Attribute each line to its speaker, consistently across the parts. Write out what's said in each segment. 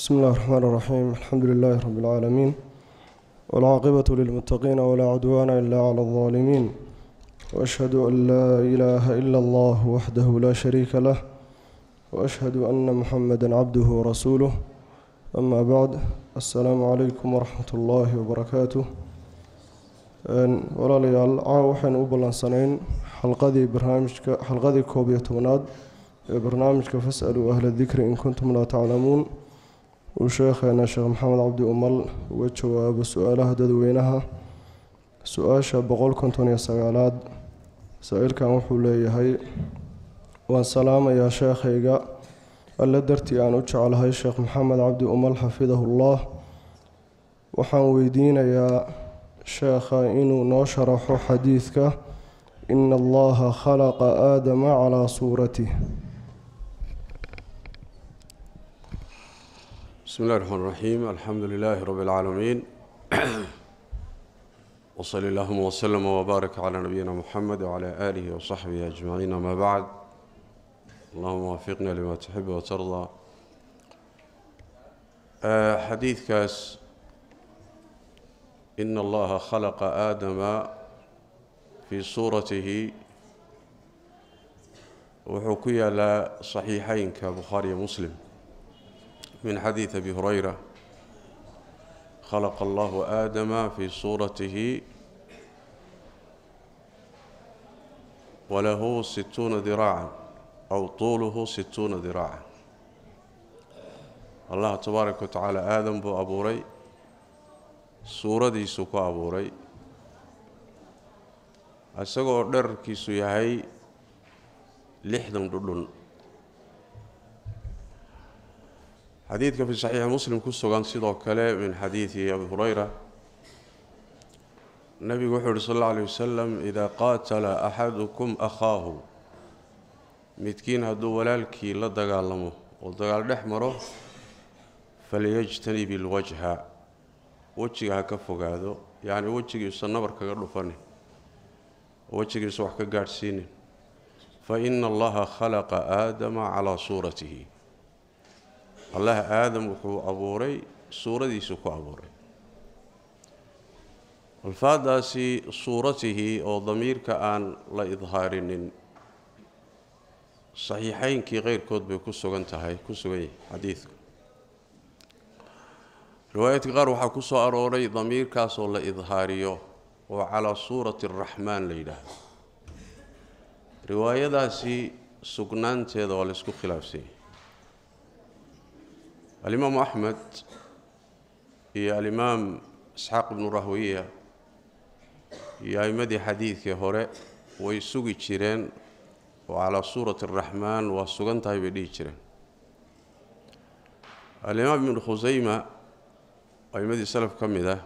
Speaker 1: بسم الله الرحمن الرحيم الحمد لله رب العالمين والعاقبة للمتقين ولا عدوان إلا على الظالمين وأشهد أن لا إله إلا الله وحده لا شريك له وأشهد أن محمدا عبده ورسوله أما بعد السلام عليكم ورحمة الله وبركاته walaalayaal caawa waxaynu u ballansanayn xalqadii حلقة ذي koob iyo tobnaad ee barnaamijka فاسألوا أهل الذكر إن كنتم لا تعلمون uu sheekheena sheekh maxamed cabdi umal uga jawaabo su-aalaha dadweynaha su-aasha boqol konton iyo sagaalaad masaa-iilkan wuxuu leeyahay waan salaamayaa sheekhayga alle dartii aan u jeclahay sheekh maxamed cabdi umal xafidahullah waxaan weydiinayaa sheekha inuu noo sharaxo xadiidka ina allaha khalaqa aadama calaa suuratih
Speaker 2: بسم الله الرحمن الرحيم الحمد لله رب العالمين وصل اللهم وسلم وبارك على نبينا محمد وعلى آله وصحبه أجمعين ما بعد اللهم وفقنا لما تحب وترضى آه، حديث كاس إن الله خلق آدم في صورته وحكي صحيحين كبخاري ومسلم من حديث أبي هريرة خلق الله آدم في صورته وله ستون ذراعا أو طوله ستون ذراعا الله تبارك وتعالى آدم بو ابو ري سورة دي ابو ري أسأقو دركي سيهي لحدا دلون حديث في صحيح مسلم كسو كان سيده كلي من حديث ابي هريره النبي وحده صلى الله عليه وسلم اذا قاتل احدكم اخاه متكين هدو الكي لا دغالمو او دغال دحمرو فليجتني بالوجه وجهها كفغادو يعني وجهي سنبر كغ دفني وجهي سوخ كغارسين فان الله خلق ادم على صورته allaha aadam wuxuu abuuray suuradiisu ku abuuray alfaadaasi suuratihi oo damiirka aan la idhaarinin saxiixaynkii keyrkood bay ku sugan tahay ku sugan yahay xadiidku riwaayadka qaar waxaa ku soo arooray damiirkaas oo la idhaariyo oo calaa suurati araxmaan la yidhaahdo riwaayadaasi sugnaanteeda waa la isku khilaafsan yahay الإمام أحمد يا الإمام إسحاق بن راهوية يا إمدي حديث يا هوري ويسوق تشيرين وعلى صورة الرحمن وسجن طيب تشيرين الإمام ابن خزيمة وإمدي سلف كم ذا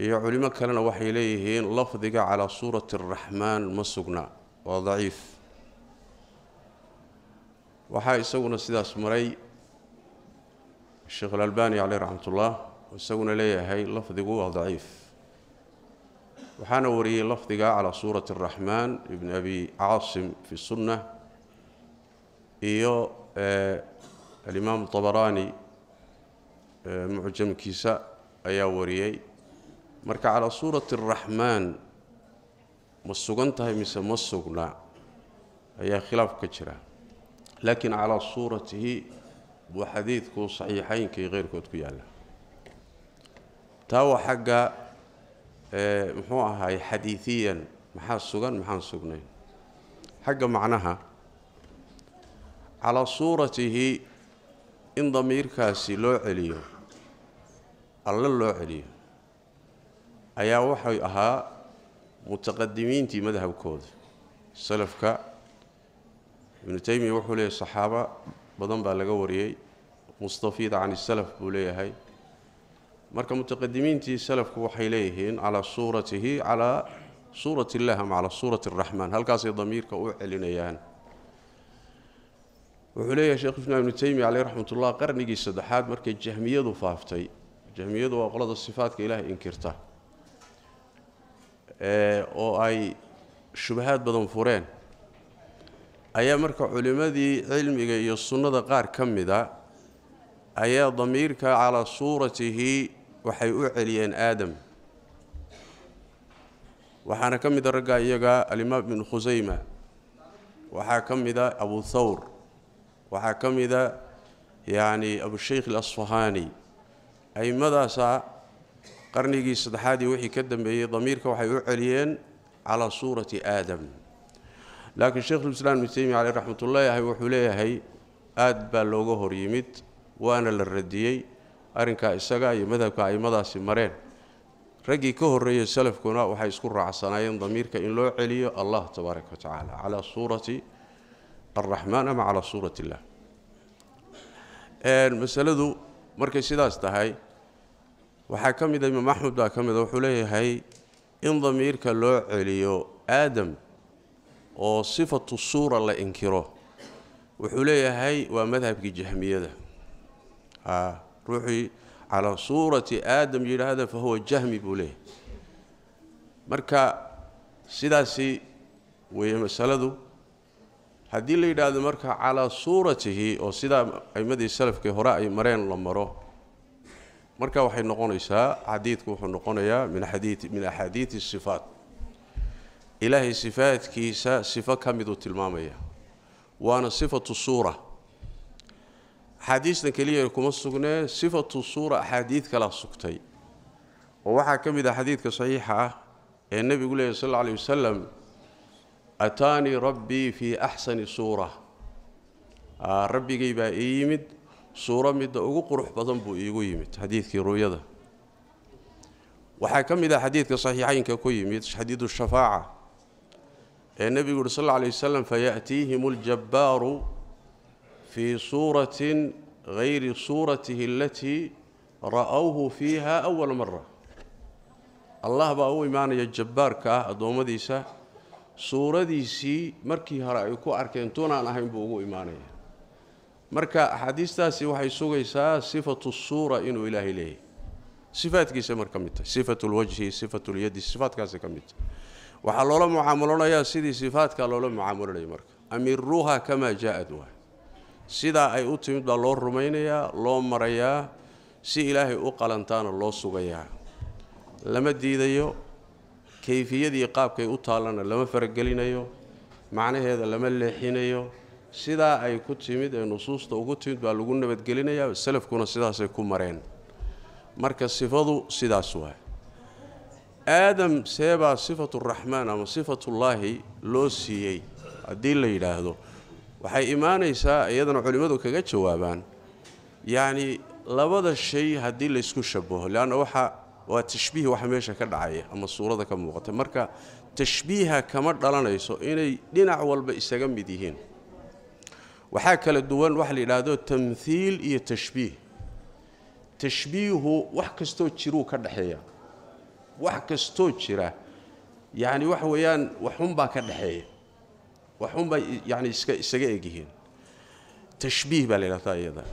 Speaker 2: يا علماء كان وحي إليهين لفظك على صورة الرحمن مسجنا وضعيف وحا يسونا سداس مري الشيخ الألباني عليه رحمة الله وسونا ليه هاي هو ضعيف وحان وريه لفظ على سورة الرحمن ابن أبي عاصم في السنة إيو الإمام الطبراني معجم كيساء أيا وريي مرك على سورة الرحمن مسوغنتها مس مسوغنا أيا خلاف كجرة لكن على صورته وحديثك صحيحين كي غير كود كيالا تاو حقا آه، محو هاي حديثيا محاس سوغن محاس سغنين حق معناها على صورته إن ضمير كاسي لو عليو الله لو عليو أيا وحي أها متقدمين تي مذهب كود سلفك ابن تيمية وحولي الصحابة بضم بقى mustafida can isalaf buu leeyahay marka mutaqadimiintii salafku waxay leeyihiin calaa suuratihi calaa suurati illah ama calaa suurati araxmaan halkaasay damiirka u celinayaan wuxuu leeyahay sheekh islaam ibnu teymiya caleyh raxmatullah qarnigii saddexaad markay jahmiyadu faaftay jahmiyadu waa qolada sifaatka ilaahay inkirta oo ay shubahaad badan fureen ayaa marka culimmadii cilmiga iyo sunnada qaar ka mida أي ضميرك على صورته وحي أعليين آدم وحانا كم إذا رجع يجا الإمام بن خزيمة وحا إذا أبو ثور وحا إذا يعني أبو الشيخ الأصفهاني أي ماذا سا قرنيجي صدحادي وحي كدم بأي ضميرك وحي أعليين على صورة آدم لكن الشيخ الإسلام ابن عليه رحمة الله هي وحوليه هي آد بالوغه ريمت waana la radiyey arrinkaa isaga iyo madhabka aimadaasi mareen raggii ka horreeyey salafkuna waxay isku raacsanaayeen damiirka in loo celiyo allah tabaaraka wa tacaala calaa suurati alraxmaan ama calaa suurati illah masaladu markay sidaas tahay waxaa ka mida ah imaam axmed baa ka mid a ah wuxuu leeyahay in damiirka loo celiyo aadam oo sifatu suura la inkiro wuxuu leeyahay waa madhabkii jahmiyada روحي على صورة آدم إلى هذا فهو جهمي بوليه مركا سداسي وهي مسألة هذه اللي هذا مركا على صورته أو سدا أي مدى السلف كهراء مرين لمرو مركا وحي نقول إساء عديد كوح نقول يا من حديث من أحاديث الصفات إلهي صفات كيسا صفة كمدو تلمامية وأنا صفة الصورة حديث كلية كما سقنا صفة الصورة حديث كلا سقتي ووحا كم إذا حديث صحيحة النبي يقول صلى الله عليه وسلم أتاني ربي في أحسن صورة آه، ربي جيبا إيمد صورة مد أقو قروح بضن بو إيقو حديث كي رؤية وحا كم إذا حديث صحيحين ككو يمد حديث الشفاعة النبي يقول صلى الله عليه وسلم فيأتيهم الجبار fii suuratin hayri suuratihi alatii ra'owhu fiiha awal mara allah baa u imaanaya jabbaarka ah addoommadiisa suuradiisii markii hore ay ku arkeen tunaan ahayn buu ugu imaanaya marka axaadiistaasi waxay sugaysaa sifatu suura inuu ilaahay leeyahy sifaadkiisa mar ka mid tahay sifatu lwajhi sifatu lyadi sifaadkaasi ka mid tahay waxaa loola mucaamaloonayaa sidii sifaadkaa loola mucaamalonaya marka amiruuha kamaa jaa-ad sidaa ay u timid baa loo rumaynayaa loo marayaa si ilaahay u qalantaana loo sugayaa lama diidayo kayfiyadii qaabkay u taallana lama faragelinayo macnaheeda lama leexinayo sidaa ay ku timid ee nusuusta ugu timid baa lagu nabadgelinayaa selafkuna sidaasay ku mareen marka sifadu sidaas waa aadam seebaa sifatu raxmaan ama sifatullaahi loo siiyey haddii la yidhaahdo waxay imaanaysaa iyadana culimmadu kaga jawaabaan yacni labada shay haddii laysku shabaho leanna waxa waa tashbiih waxa meesha ka dhacaya ama suurada ka muuqata marka tashbiiha kama dhalanayso inay dhinac walba isaga mid yihiin waxaa kala duwan waxa la yidhaahdo tamhiil iyo tashbiih tashbiihu wax kastoo jiruu ka dhexeeya wax kastoo jira yacni waxa weeyaan waxunbaa ka dhexeeya وحوم يعني اسكا اسكايجين تشبيه بالغتا ايضا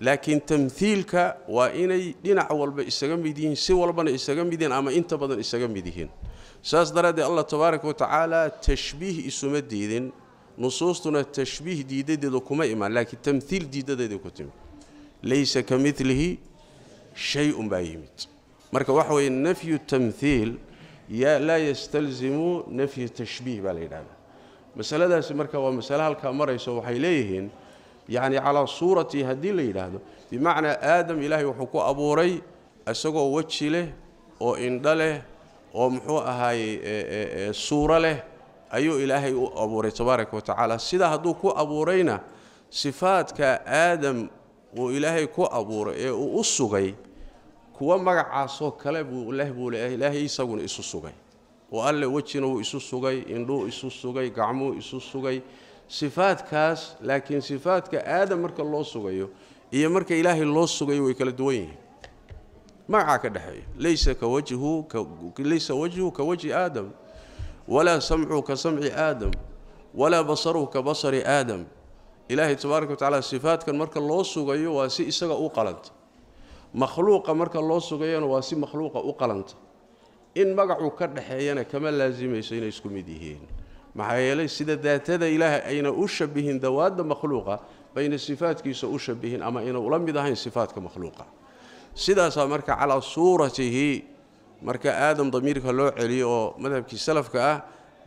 Speaker 2: لكن تمثيلك واني دين اول بيسغمدين سي ولبن اسغمدين اما انت بدن اسغمدين ساس درد الله تبارك وتعالى تشبيه اسمديدين نصوصنا تشبيه ديده دكما دي ايمان لكن تمثيل ديده ديده كتم ليس كمثله شيء بايمت مركه وحوي نفي التمثيل يا لا يستلزم نفي التشبيه بالاداه masaladaasi marka waa masale halkaa marayso waxay leeyihiin yacni calaa suurati haddii la yidhaahdo bimacnaa aadam ilaahay wuxuu ku abuuray isagoo weji leh oo indho leh oo muxuu ahaayey e, e, suuro leh ayuu ilaahay u abuuray tabaaraka wa tacaala sidaa hadduu ku abuurayna sifaadka aadam uu ilaahay ku abuuray ee uu u sugay kuwo magacaasoo kale buu leh buu ilaahay isaguna isu sugay وقال لي وجهنا وإسوسوغي إنو إسوسوغي قعمو إسوسوغي صفات كاس لكن صفات كآدم مرك الله سوغيو إيا مرك إله الله سوغيو ويكال ما عاك دحي ليس كوجهه ك... ليس وجهه كوجه آدم ولا سمعه كسمع آدم ولا بصره كبصر آدم إله تبارك وتعالى صفات كان مرك الله سوغيو واسي إسغا أوقلنت مخلوق مرك الله سوغيو واسي مخلوق أوقلنت in magacuu ka dhaxeeyana kama laasimayso inay isku mid yihiin maxaa yeelay sida daatada ilaahay ayna u shabihin dawaadda makhluuqa bayna sifaadkiisa u shabihin ama ayna ula mid ahayn sifaadka makhluuqa sidaasaa marka calaa suuratihi marka aadam damiirka loo celiyo oo madhabkii salafka ah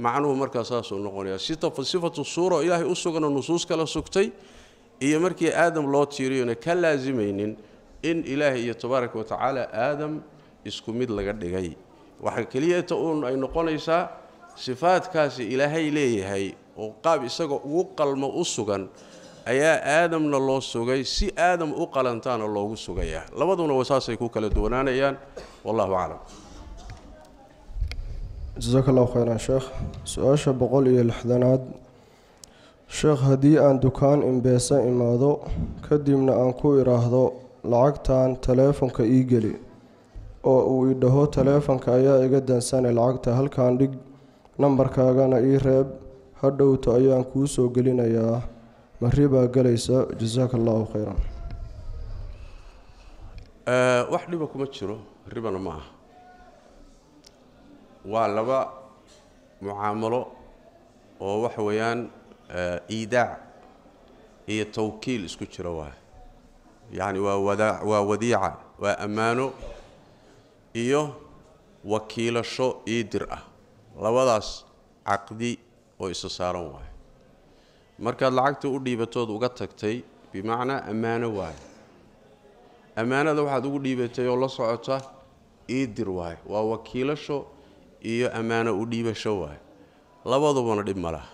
Speaker 2: macnuhu markaa saasuu noqonayaa sifatu suura oo ilaahay u sugano nusuus kala sugtay iyo markii aadam loo tiiriyona ka laasimaynin in ilaahay iyo tabaaraka wa tacaala aadam isku mid laga dhigay waxaa keliyata uun ay noqonaysaa sifaadkaasi ilaahay leeyahay oo qaab isaga ugu qalmo u sugan ayaa aadamna loo sugay si aadam u qalantaana loogu sugaya labaduna wasaasay ku kala duwanaanayaan wallahu
Speaker 1: aclam jasaak allahu khayran sheekh su-aasha boqol iyo lixdanaad sheekh haddii aan dukaan imbeesa imaado kadibna aan ku idhaahdo lacagtan taleefonka ii geli oo uu idhaho taleefanka ayaa iga daansanay lacagta halkan dhig nambarkaagana ii reeb ha dhowto ayaan kuu soo gelinayaa mari baa gelaysa jasaaka allahu khayran
Speaker 2: wax dhiba kuma jiro ribana ma aha waa laba mucaamalo oo waxa weeyaan iidaac iyo tawkiil isku jira waa yacni waa wadaa waa wadiica waa ammaano iyo wakiilasho iidir ah labadaas caqdi oo isu saaran waayo markaad lacagta u dhiibatood uga tagtay bimacnaa ammaano waayo ammaanada waxaad ugu dhiibatay oo la socota iidir waayo waa wakiilasho iyo ammaano u dhiibasho waayo labadubana dhib ma laha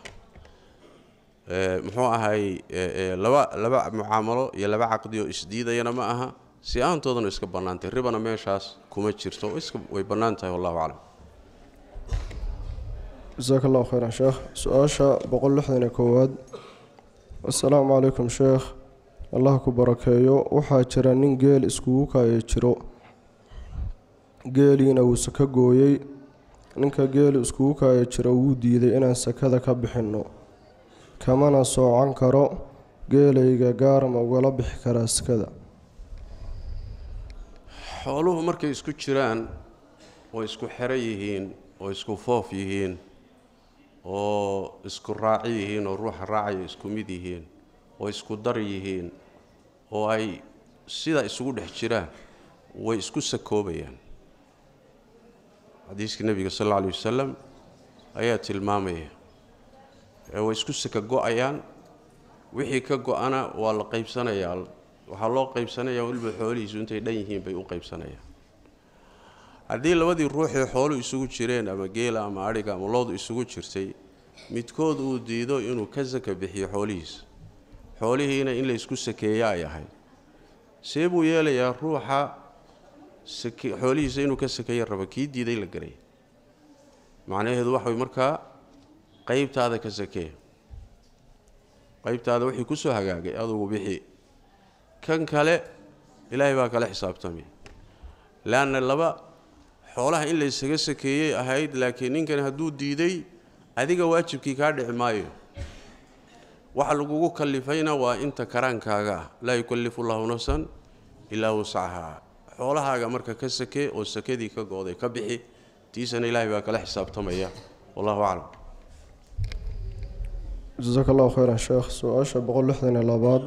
Speaker 2: eh, muxuu ahay eh, eh, laba laba mucaamalo iyo laba caqdi oo isdiidayana ma aha si-aantoodana iska bannaantay ribana meeshaas kuma jirto way bannaan tahay wallahu aclam
Speaker 1: jasaaka allahu khayran sheekh su-aasha boqol lixdaniyo koowaad assalaamu calaykum sheekh allah ku barakeeyo waxaa jira nin geel iskugu kaaya jiro geeliina wuu sako gooyey ninka geelu iskugu kaaya jiro wuu diiday inaan sakada ka bixinno kamana soocan karo geelayga gaar ma ugala bixi karaa sakada
Speaker 2: xooluhu markay isku jiraan oo isku xero yihiin oo isku foof yihiin oo isku raaci yihiin oo ruuxa raacaya isku mid yihiin oo isku dar yihiin oo ay sidaa isugu dhex jiraan way isku sakoobayaan xadiiskii nebiga sal alla alay wasalam ayaa tilmaamaya way isku saka go-ayaan wixii ka go-ana waa la qaybsanayaa waxaa loo qaybsanaya weliba xoolihiisu intay dhan yihiin bay u qaybsanayaan haddii labadii ruuxee xoolu isugu jireen ama geela ama adhiga ama loodu isugu jirtay midkood uu diido inuu ka saka bixiyo xoolihiisa xoolihiina in laysku sakeeya ay ahayd see buu yeelayaa ruuxa xoolihiisa inuu ka sakeeya raba kii diiday la garaya macnaheedu waxa way markaa qaybtaada ka sakee qaybtaada wixii ku hagaagay adugu bixi kan kale ilaahay baa kala xisaabtamaya leanna laba xoolaha in la ysaga sakeeyay ahayd laakiin ninkan hadduu diiday adiga waajibkii kaa dhici maayo waxa lagugu kalifayna waa inta karaankaaga ah laa yukallifu llahu nafsan ilaa wasacahaa xoolahaaga marka ka sake oo sakadii ka gooday ka bixi tiisana ilaahay baa kala xisaabtamaya wallahu aclam
Speaker 1: jasaak allahu khayra sheekh su-aasha boqol lixdan iyo labaad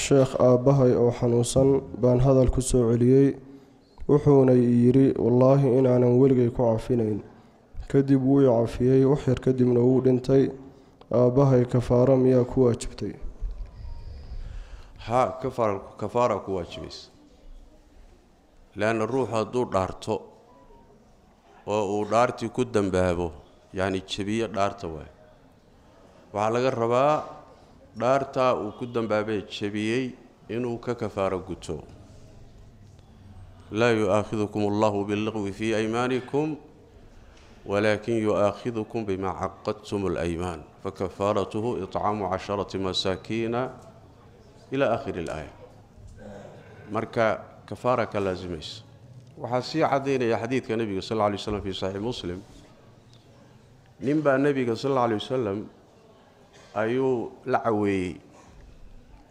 Speaker 1: sheekh aabbahay oo xanuunsan baan hadal ku soo celiyey wuxuuna yidhi wallaahi inaanan weligay ku cafinayn kadib wuu i cafiyey wax yar kadibna wuu dhintay aabbahay kafaaro miyaa ku waajibtay
Speaker 2: ha kafaara kafaara ku waajibaysa leanna ruuxu hadduu dhaarto oo uu dhaartii ku dambaabo yacani jebiyo dhaarta waayo waxaa laga rabaa دارتا او كدن بابي jabiyey انو ka kafaaro لا يؤاخذكم الله باللغو في ايمانكم ولكن يؤاخذكم بما عقدتم الأيمان فكفارته إطعام عشرة مساكين إلى آخر الآية مركا كفارة كلازميس وحسي عدين يا حديث النبي صلى الله عليه وسلم في صحيح مسلم نبى النبي صلى الله عليه وسلم ayuu la caweeyey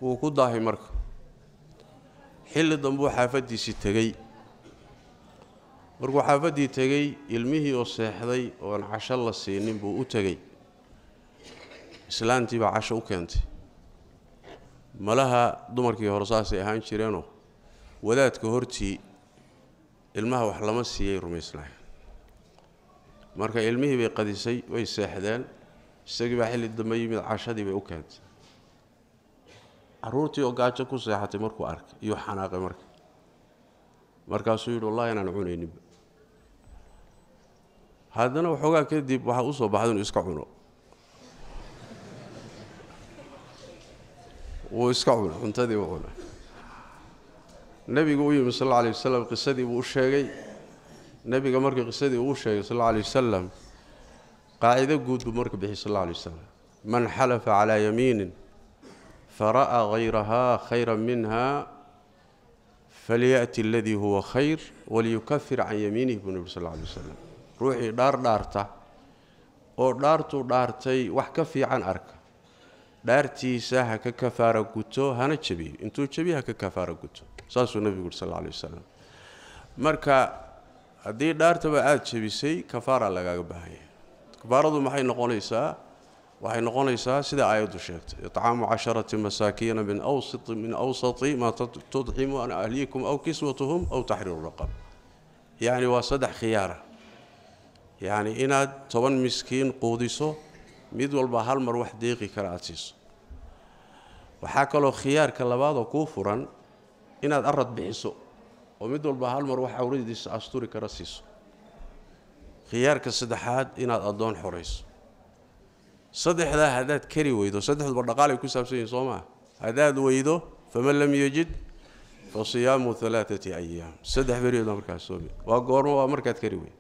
Speaker 2: wuu ku daahay marka xilli dambuu xaafaddiisii tegey markuu xaafaddii tegey ilmihii oo seexday oon casho la siinin buu u tegey islaantii baa casho u keentay malaha dumarkii hore saasay ahaan jireenoo wadaadka hortii ilmaha wax lama siiyay rumaysnaay marka ilmihii bay qadisay way seexdeen isagii baa xilli dambe yimid cashadii bay u keentay caruurtii oo gaajo ku seexatay markuu arkay iyo xanaaqay marka markaasuu yidhi wallahi inaan cunayninba haddana waxoogaa kadib waxaa usoo soo baxda inuu iska cuno wuu iska cuno cuntadii u cuna nebigu u yimi sal alla alay wasalam qisadii buu u sheegay nebiga markii qisadii uu sheegay sal alla alay wasalam قاعده جود بمرك به صلى الله عليه وسلم من حلف على يمين فراى غيرها خيرا منها فلياتي الذي هو خير وليكفر عن يمينه النبي صلى الله عليه وسلم روحي دار دارتا او دارتو دارتي وح كفي عن ارك دارتي ساها ككفارة قتو هانا تشبي انتو تشبيها ككفارة قتو ساسو النبي صلى الله عليه وسلم مركا دي دارتو بقاد تشبي سي كفارة لغاق بهاي كبارadu maxay noqonaysaa waxay noqonaysaa sida aayadu sheegtay itcaamu casharati masaakiina min awsati min awsati maa tudximu an ahliikum aw kiswatuhum aw taxriiru raqab yacni waa saddex khiyaara yacni inaad toban miskiin quudiso mid walba hal mar wax deeqi kara aada siiso waxaa kaloo khiyaarka labaadoo kuu furan inaad arad bixiso oo mid walba hal mar wax awradiisa asturi kara siiso khiyaarka saddexaad inaad addoon xorayso saddexdaa haddaad kari weydo saddexduba dhaqaalay ku saabsan yihin soo maa haddaad weydo faman lam yajid fa siyaamu alaaati ayaam saddex berioodbaa markaas soomi waa goormo waa markaad kari weyd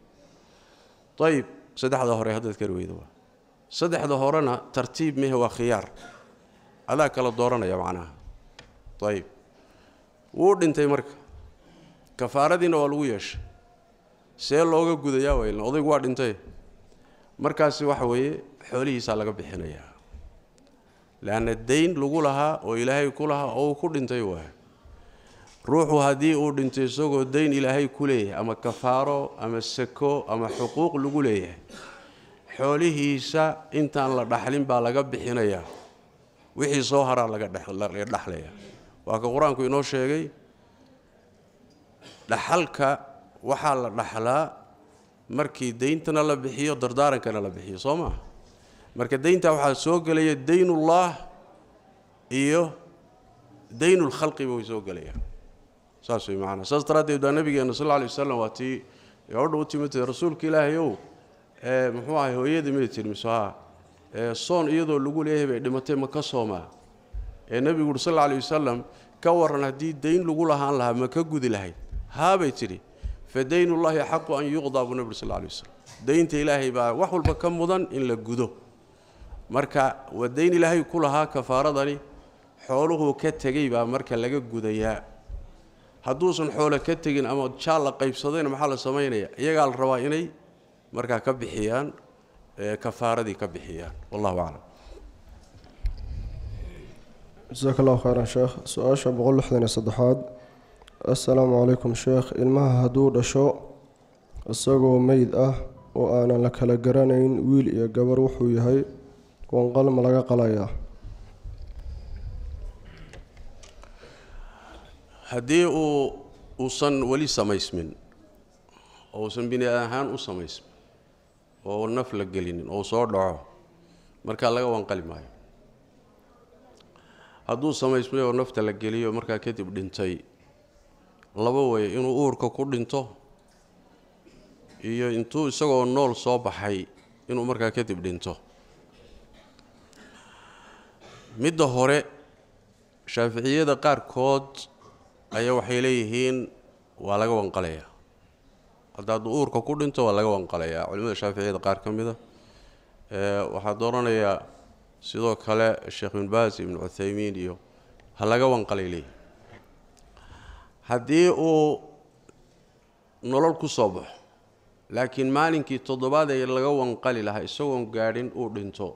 Speaker 2: ayib saddexda hore haddaad kari weydo saddexda horena tartiib mehe waa khiyaar adaa kala dooranaya macnaha ayib wuu dhintay marka kafaaradiina waa lagu yeeshay see looga gudayaa way odaygu waa dhintay markaasi waxa weeye xoolihiisaa laga bixinayaa leanna dayn lagu lahaa oo ilaahay ku lahaa oo uu ku dhintay waay ruuxu haddii uu dhintay isagoo dayn ilaahay ku leeyahay ama kafaaro ama sako ama xuquuq lagu leeyahay xoolihiisa intaan la dhaxlin baa laga bixinayaa wixii soo haraa laga dhaxlaya waa ka qur-aanku inoo sheegay dhaxalka waxaa la dhaxlaa markii deyntana la bixiyo dardaarankana la bixiyo soo maaha marka daynta waxaa soo gelaya daynullah iyo daynulkhalqiba way soo gelayaan saas way macanaa saas daraaddeed baa nabigeena sal lla alay wasalam waa tii gabadha u timid rasuulka ilaahay ee muxuu ahay hooyadii midi tir mise haa ee soon iyadoo lagu leeyahay bay dhimatay ma ka soomaa ee nebigu uhi sal alla alay wasalam ka waran haddii dayn lagu lahaan lahaa maka gudi lahayd haabay tidhi fadayn dayn ullaahi xaqu an yuqdaa buu nebigu sal alay waslm daynta ilaahay baa wax walba ka mudan in la gudo marka waa dayn ilaahay ku lahaa kafaaradani xooluhuu ka tegey baa marka laga gudayaa hadduusan xoolo ka tegin ama jaal la qaybsadayna maxaa la samaynaya iyagaa la rabaa inay markaa ka bixiyaan kafaaradii ka bixiyaan wallahu
Speaker 1: aclam jasaak allahu khayran sheekh su-aasha boqol lixdan iyo saddexaad asalaamu calaykum sheekh ilmaha hadduu dhasho isagoo meyd ah oo aanan la kala garanayn wiil iyo gabar wuxuu yahay wanqal ma laga qalayaa
Speaker 2: haddii uu uusan weli samaysmin oo uusan bini ahaan u samaysmin oo naf la gelinin oo soo dhaco markaa laga wanqali maayo hadduu samaysmay oo nafta la geliyo markaa kadib dhintay laba way inuu uurka ku dhinto iyo intuu isagoo nool soo baxay inuu markaa kadib dhinto midda hore shaaficiyada qaarkood ayaa waxay leeyihiin waa laga wanqalayaa hadda hadduu uurka ku dhinto waa laga wanqalayaa culimada shaaficiyada qaar ka mida ah, waxaa dooranayaa sidoo kale sheekh bin baas ibnu cuthaymiin iyo ha laga wanqalay leeyihi haddii uu nolol ku soo baxo laakiin maalinkii toddobaad ee laga wanqali lahaa isagoon gaadhin uu dhinto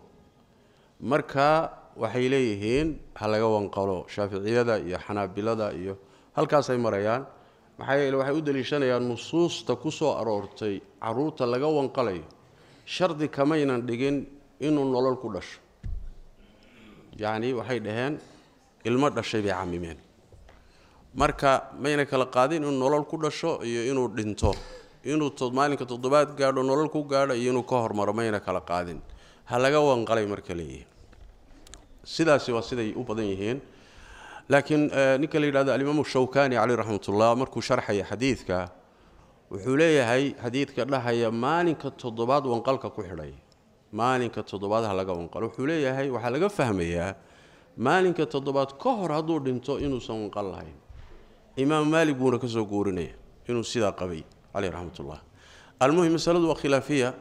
Speaker 2: markaa waxay leeyihiin ha laga wanqalo shaaficiyada iyo xanaabilada iyo halkaasay marayaan maxaa yeele waxay u deliishanayaan nusuusta ku soo aroortay caruurta laga wanqalayo shardi kamaynan dhigin inuu nolol ku dhasho yacnii waxay dhaheen ilmo dhashay bay camimeen marka mayna kala qaadin inuu nolol ku dhasho iyo inuu dhinto inuu maalinka toddobaad gaadho nolol ku gaadho iyo inuu ka hormaro mayna kala qaadin ha laga wanqalay marka leeyihi sidaasi waa siday u badan yihiin laakiin ninka la yidhahdo alimaamu shawkani caleyh raxmatullah markuu sharxaya xadiidka wuxuu leeyahay xadiidka dhahaya maalinka toddobaad wanqalka ku xidhay maalinka toddobaad ha laga wanqalo wuxuu leeyahay waxaa laga fahmayaa maalinka toddobaad ka hor hadduu dhinto inuusan wanqal lahayn imaam maalig buuna ka soo guurinaya inuu sidaa qabay caleyh raxmat ullah almuhim masaladu waa khilaafiya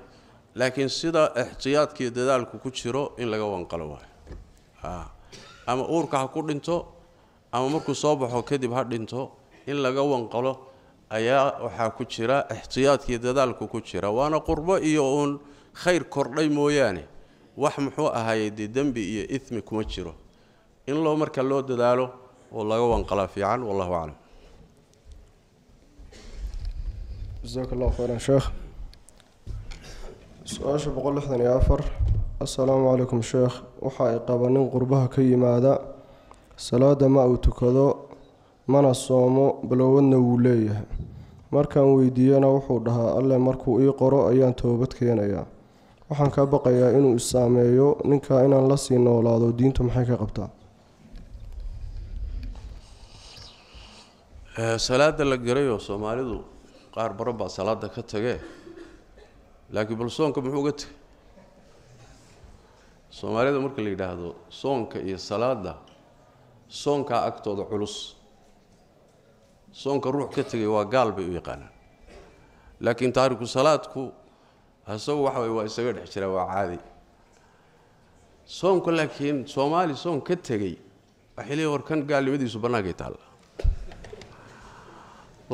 Speaker 2: laakiin sida ixtiyaadkiiyo dadaalku ku jiro in laga wanqalo waay ama uurka ha ku dhinto ama markuu soo baxo kadib ha dhinto in laga wanqalo ayaa waxaa ku jira ixtiyaadkiiyo dadaalku ku jira waana qurbo iyo uun khayr kordhay mooyaane wax muxuu ahaayey dee dembi iyo ithmi kuma jiro in loo marka loo dadaalo oo laga wanqalaa fiican wallahu aclam
Speaker 1: jasaak khayran sheekh su-aasha boqol lixdan iyo afar assalaamu calaykum sheekh waxa ay qaba nin qurbaha ka yimaada salaada ma uu tukado mana soomo balowadna wuu leeyahay markaan weydiiyana wuxuu dhahaa alleh markuu ii qoro ayaan toobad keenayaa waxaan ka baqayaa inuu issaameeyo ninkaa inaan la sii noolaado diintu maxay ka qabtaa
Speaker 2: eh, salaada la garayoo soomaalidu qaar baran baa salaada ka tagee laakiin bal soonka muxuu uga tegay soomaalida marka la yidhaahdo soonka iyo salaada soonkaa agtooda culus soonka ruux ka tegay waa gaal bay u yaqaanaan laakiin taariku salaadku isagu waxa wey waa isaga dhex jiraa waa caadi soonka laakiin soomaali soon ka tegey waxay hor kan gaalnimadiisu bannaankay taalla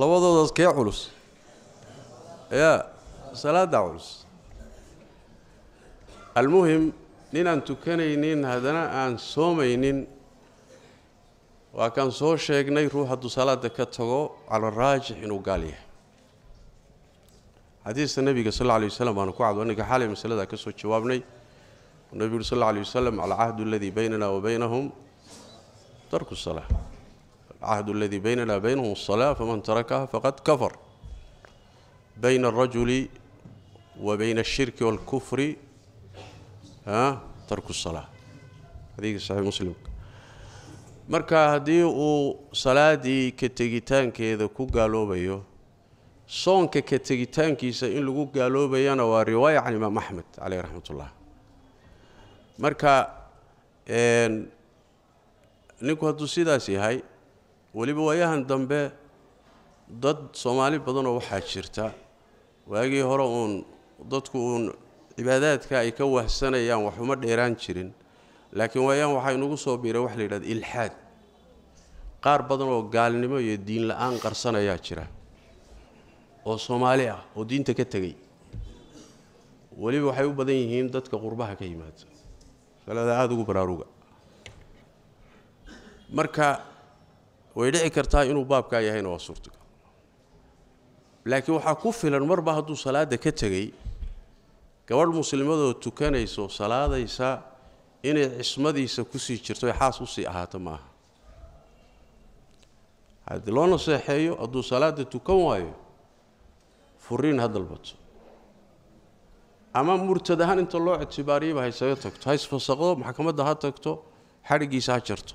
Speaker 2: labadoodaas kee culus يا صلاة دعوس المهم نين أن تكني نين هذانا أن صومي نين وكان صور شيخنا يروح هذا صلاة كتغو على الراجح إنه قاليه حديث النبي صلى الله عليه وسلم أنا قاعد وأنا كحالي من صلاة كسو جوابني النبي صلى الله عليه وسلم على عهد الذي بيننا وبينهم ترك الصلاة العهد الذي بيننا وبينهم الصلاة فمن تركها فقد كفر bayna alrajuli wa bayna ashirki waalkufri tarku salaa xadiiga saxiix muslimka marka haddii uu salaadii ka tegitaankeeda ku gaaloobayo soonka ka tegitaankiisa in lagu gaaloobayana waa riwaaya can imaam axmed caleyh raxmat ullah marka ninku hadduu sidaas yahay weliba waayahan dambe dad soomaali badanoo waxaa jirta waagii hore uun dadku uun cibaadaadka ay ka wahsanayaan waxuma dheeraan jirin laakiin waayaan waxaa inugu soo biiray waxa la yidhahda ilxaad qaar badan oo gaalnimo iyo diin la-aan qarsanayaa jira oo soomaali ah oo diinta ka tegey weliba waxay u badan yihiin dadka qurbaha ka yimaada masalada aada ugu baraaruga marka way dhici kartaa inuu baabkaa yahayna waa suurtaga laakiin waxaa ku filan marba hadduu salaada ka tegay gabadh muslimadoo tukanayso salaadaysa inay cismadiisa kusii jirto ee xaas usii ahaato maaha haddii loo naseexeeyo hadduu salaada tukan waayo furiin ha dalbato ama murtad ahaan inta loo ictibaariyaba haysaga tagto haysfasaqdo maxkamadda ha tagto xadhiggiisa ha jarto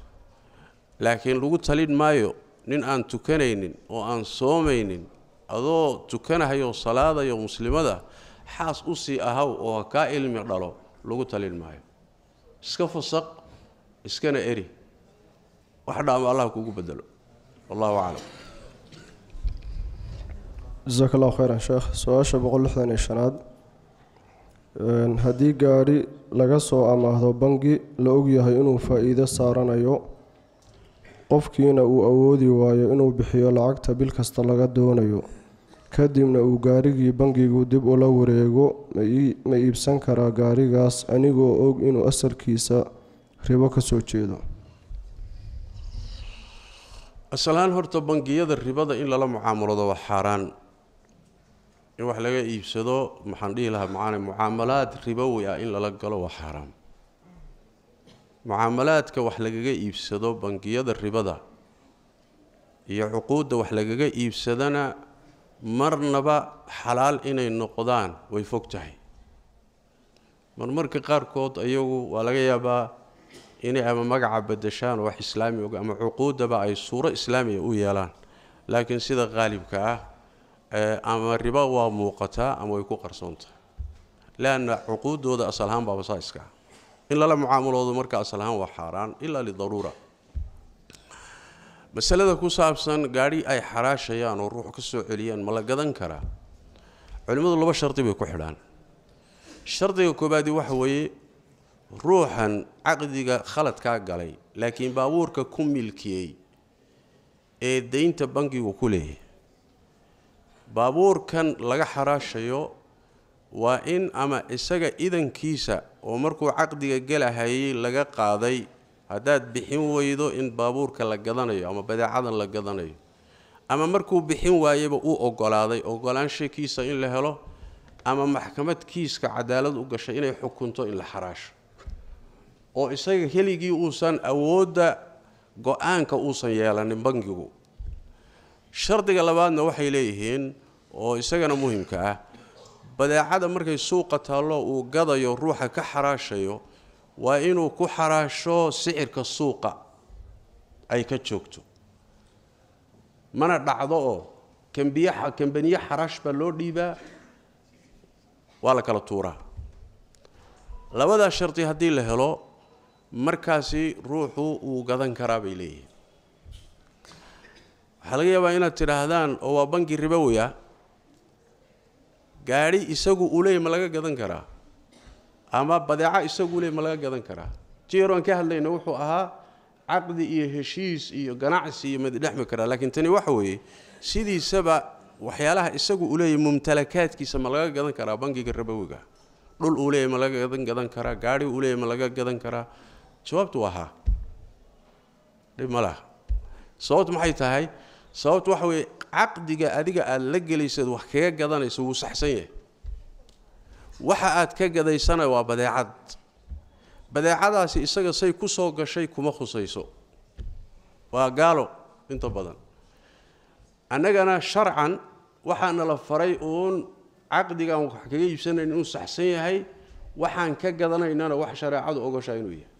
Speaker 2: laakiin lagu talin maayo nin aan tukanaynin oo aan soomaynin adoo tukanahayo salaadayo muslimada xaas u sii ahow oo kaa ilmi dhalo lagu talin maayo iska fusaq iskana eri wax dhaama allah kugu bedelo wallahu aclam
Speaker 1: jasaak allah khayran sheekh su-aasha boqol lixdan iyo shanaad haddii gaari laga soo amaahdo bangi la ogyahay inuu faa-iido saaranayo qofkiina uu awoodi waayo inuu bixiyo lacagta bil kasta laga doonayo kadibna uu gaarigii bangigu dib ula wareego ma iibsan karaa gaarigaas anigoo og inuu asalkiisa ribo kasoo jeedo
Speaker 2: asalahaan horta bangiyada ribada in lala mucaamalado waa xaaraan in wax laga iibsado maxaan dhihi lahaa macaane mucaamalaad ribowi ah in lala galo waa xaaraan mucaamalaadka wax lagaga iibsado bangiyada ribada iyo cuquudda wax lagaga iibsadana marnaba xalaal inay noqdaan way fog tahay marmarka qaarkood ayagu waa laga yaabaa inay ama magaca badashaan oo wax islaami ama cuquuddaba ay suuro islaamiya u yeelaan laakiin sida qaalibka ah eh, ama riba waa muuqataa ama way ku qarsoontahay tahay leanna cuquuddooda asal ahaan baabasaaiska ah in lala mucaamaloodo marka ahaan waa xaaraan ilaa lidaruura masalada ku saabsan gaadhi ay xaraashayaan oo ruux ka soo celiyaan ma la gadan karaa culimmadu laba shardi bay ku xidhaan shardiga koobaadi waxa weeye ruuxan caqdiga khaladkaa galay laakiin baabuurka ku milkiyey ee deynta bangigu ku leeyahy baabuurkan laga xaraashayo waa in ama isaga idankiisa oo markuu caqdiga galahayay laga qaaday haddaad bixin weydo in baabuurka la gadanayo ama badeecadan la gadanayo ama markuu bixin waayeba uu ogolaaday ogolaanshakiisa in la helo ama maxkamad kiiska cadaalad u gashay inay xukunto in la xaraasho oo isaga keligii uusan awoodda go-aanka uusan yeelanin bangigu shardiga labaadna waxay leeyihiin oo isagana muhimka ah badeecada markay suuqa taallo uu gadayo ruuxa ka xaraashayo waa inuu ku xaraasho sicirka suuqa ay ka joogto mana dhacdo oo kambiy kambaniye xaraash baa loo dhiibaa waa la kala tuuraa labadaa shardi haddii la helo markaasi ruuxu uu gadan karaa bay leeyihiin waxaa laga yaabaa inaad tidhaahdaan oo waa bangi ribowiya gaadhi isagu uu leeyay ma laga gadan karaa ama badeeca isagu leey ma laga gadan karaa ti ka hadlayna wuxuu ahaa caqdi iyo heshiis iyo ganacsi iyo madidhexmi karaa laakiin tani waxa weeye sidiisaba waxyaalaha isagu uu leeyay mumtalakaadkiisa ma laga gadan karaa bangiga rabowiga dhul uu leeyay ma laga gadan karaa gaadhi uu ma laga gadan karaa jawaabtu waa haa dhib ma laha sababtu maxay tahay sababtu waxa weeye caqdiga adiga aada la gelaysad wax kaga gadanayso wuu saxsan yahay waxa aad ka gadaysana waa badeecad badeecadaasi isaga say ku soo gashay kuma khusayso waa gaalo inta badan annagana sharcan waxaana la faray uun caqdigan wax kaga iibsanayn inuu saxsan yahay waxaan ka gadanaynana wax shareecadu ogoshaa inuu yahay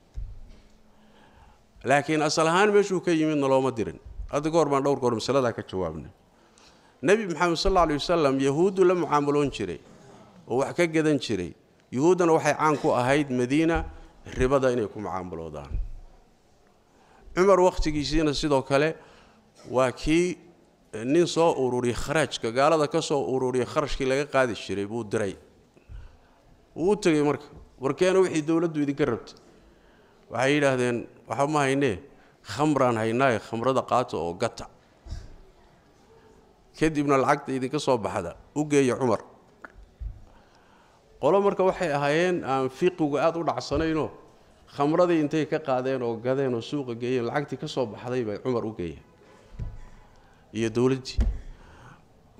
Speaker 2: laakiin asal ahaan meeshuu ka yimid yimidna looma dirin hadda ka hor baan dhowr goor masaladaa ka jawaabnay nebi maxamed sal alla lyi wasalam yahuuddu la mucaamuloon jiray oo wax ka gadan jiray yuhuuddana waxay caan ku ahayd madiina ribada inay ku mucaamuloodaan cumar wakhtigiisiina sidoo kale waa kii eh, nin soo ururiyay kharaajka gaalada ka soo ururiyay kharashkii laga qaadi jiray buu diray wuu u tegay marka warkeena wixii dowladdu idinka rabtay waxay yidhaahdeen waxba ma haynee khamraan haynaay khamrada qaato oo gata kadibna lacagta idinka soo baxda u geeya cumar qolo marka waxay ahaayeen aan fiqigu aada u dhacsanaynoo khamradii intay ka qaadeen oo gadeen oo suuqa geeyeen lacagtii ka soo baxday bay cumar u geeyeen iyo dowladdii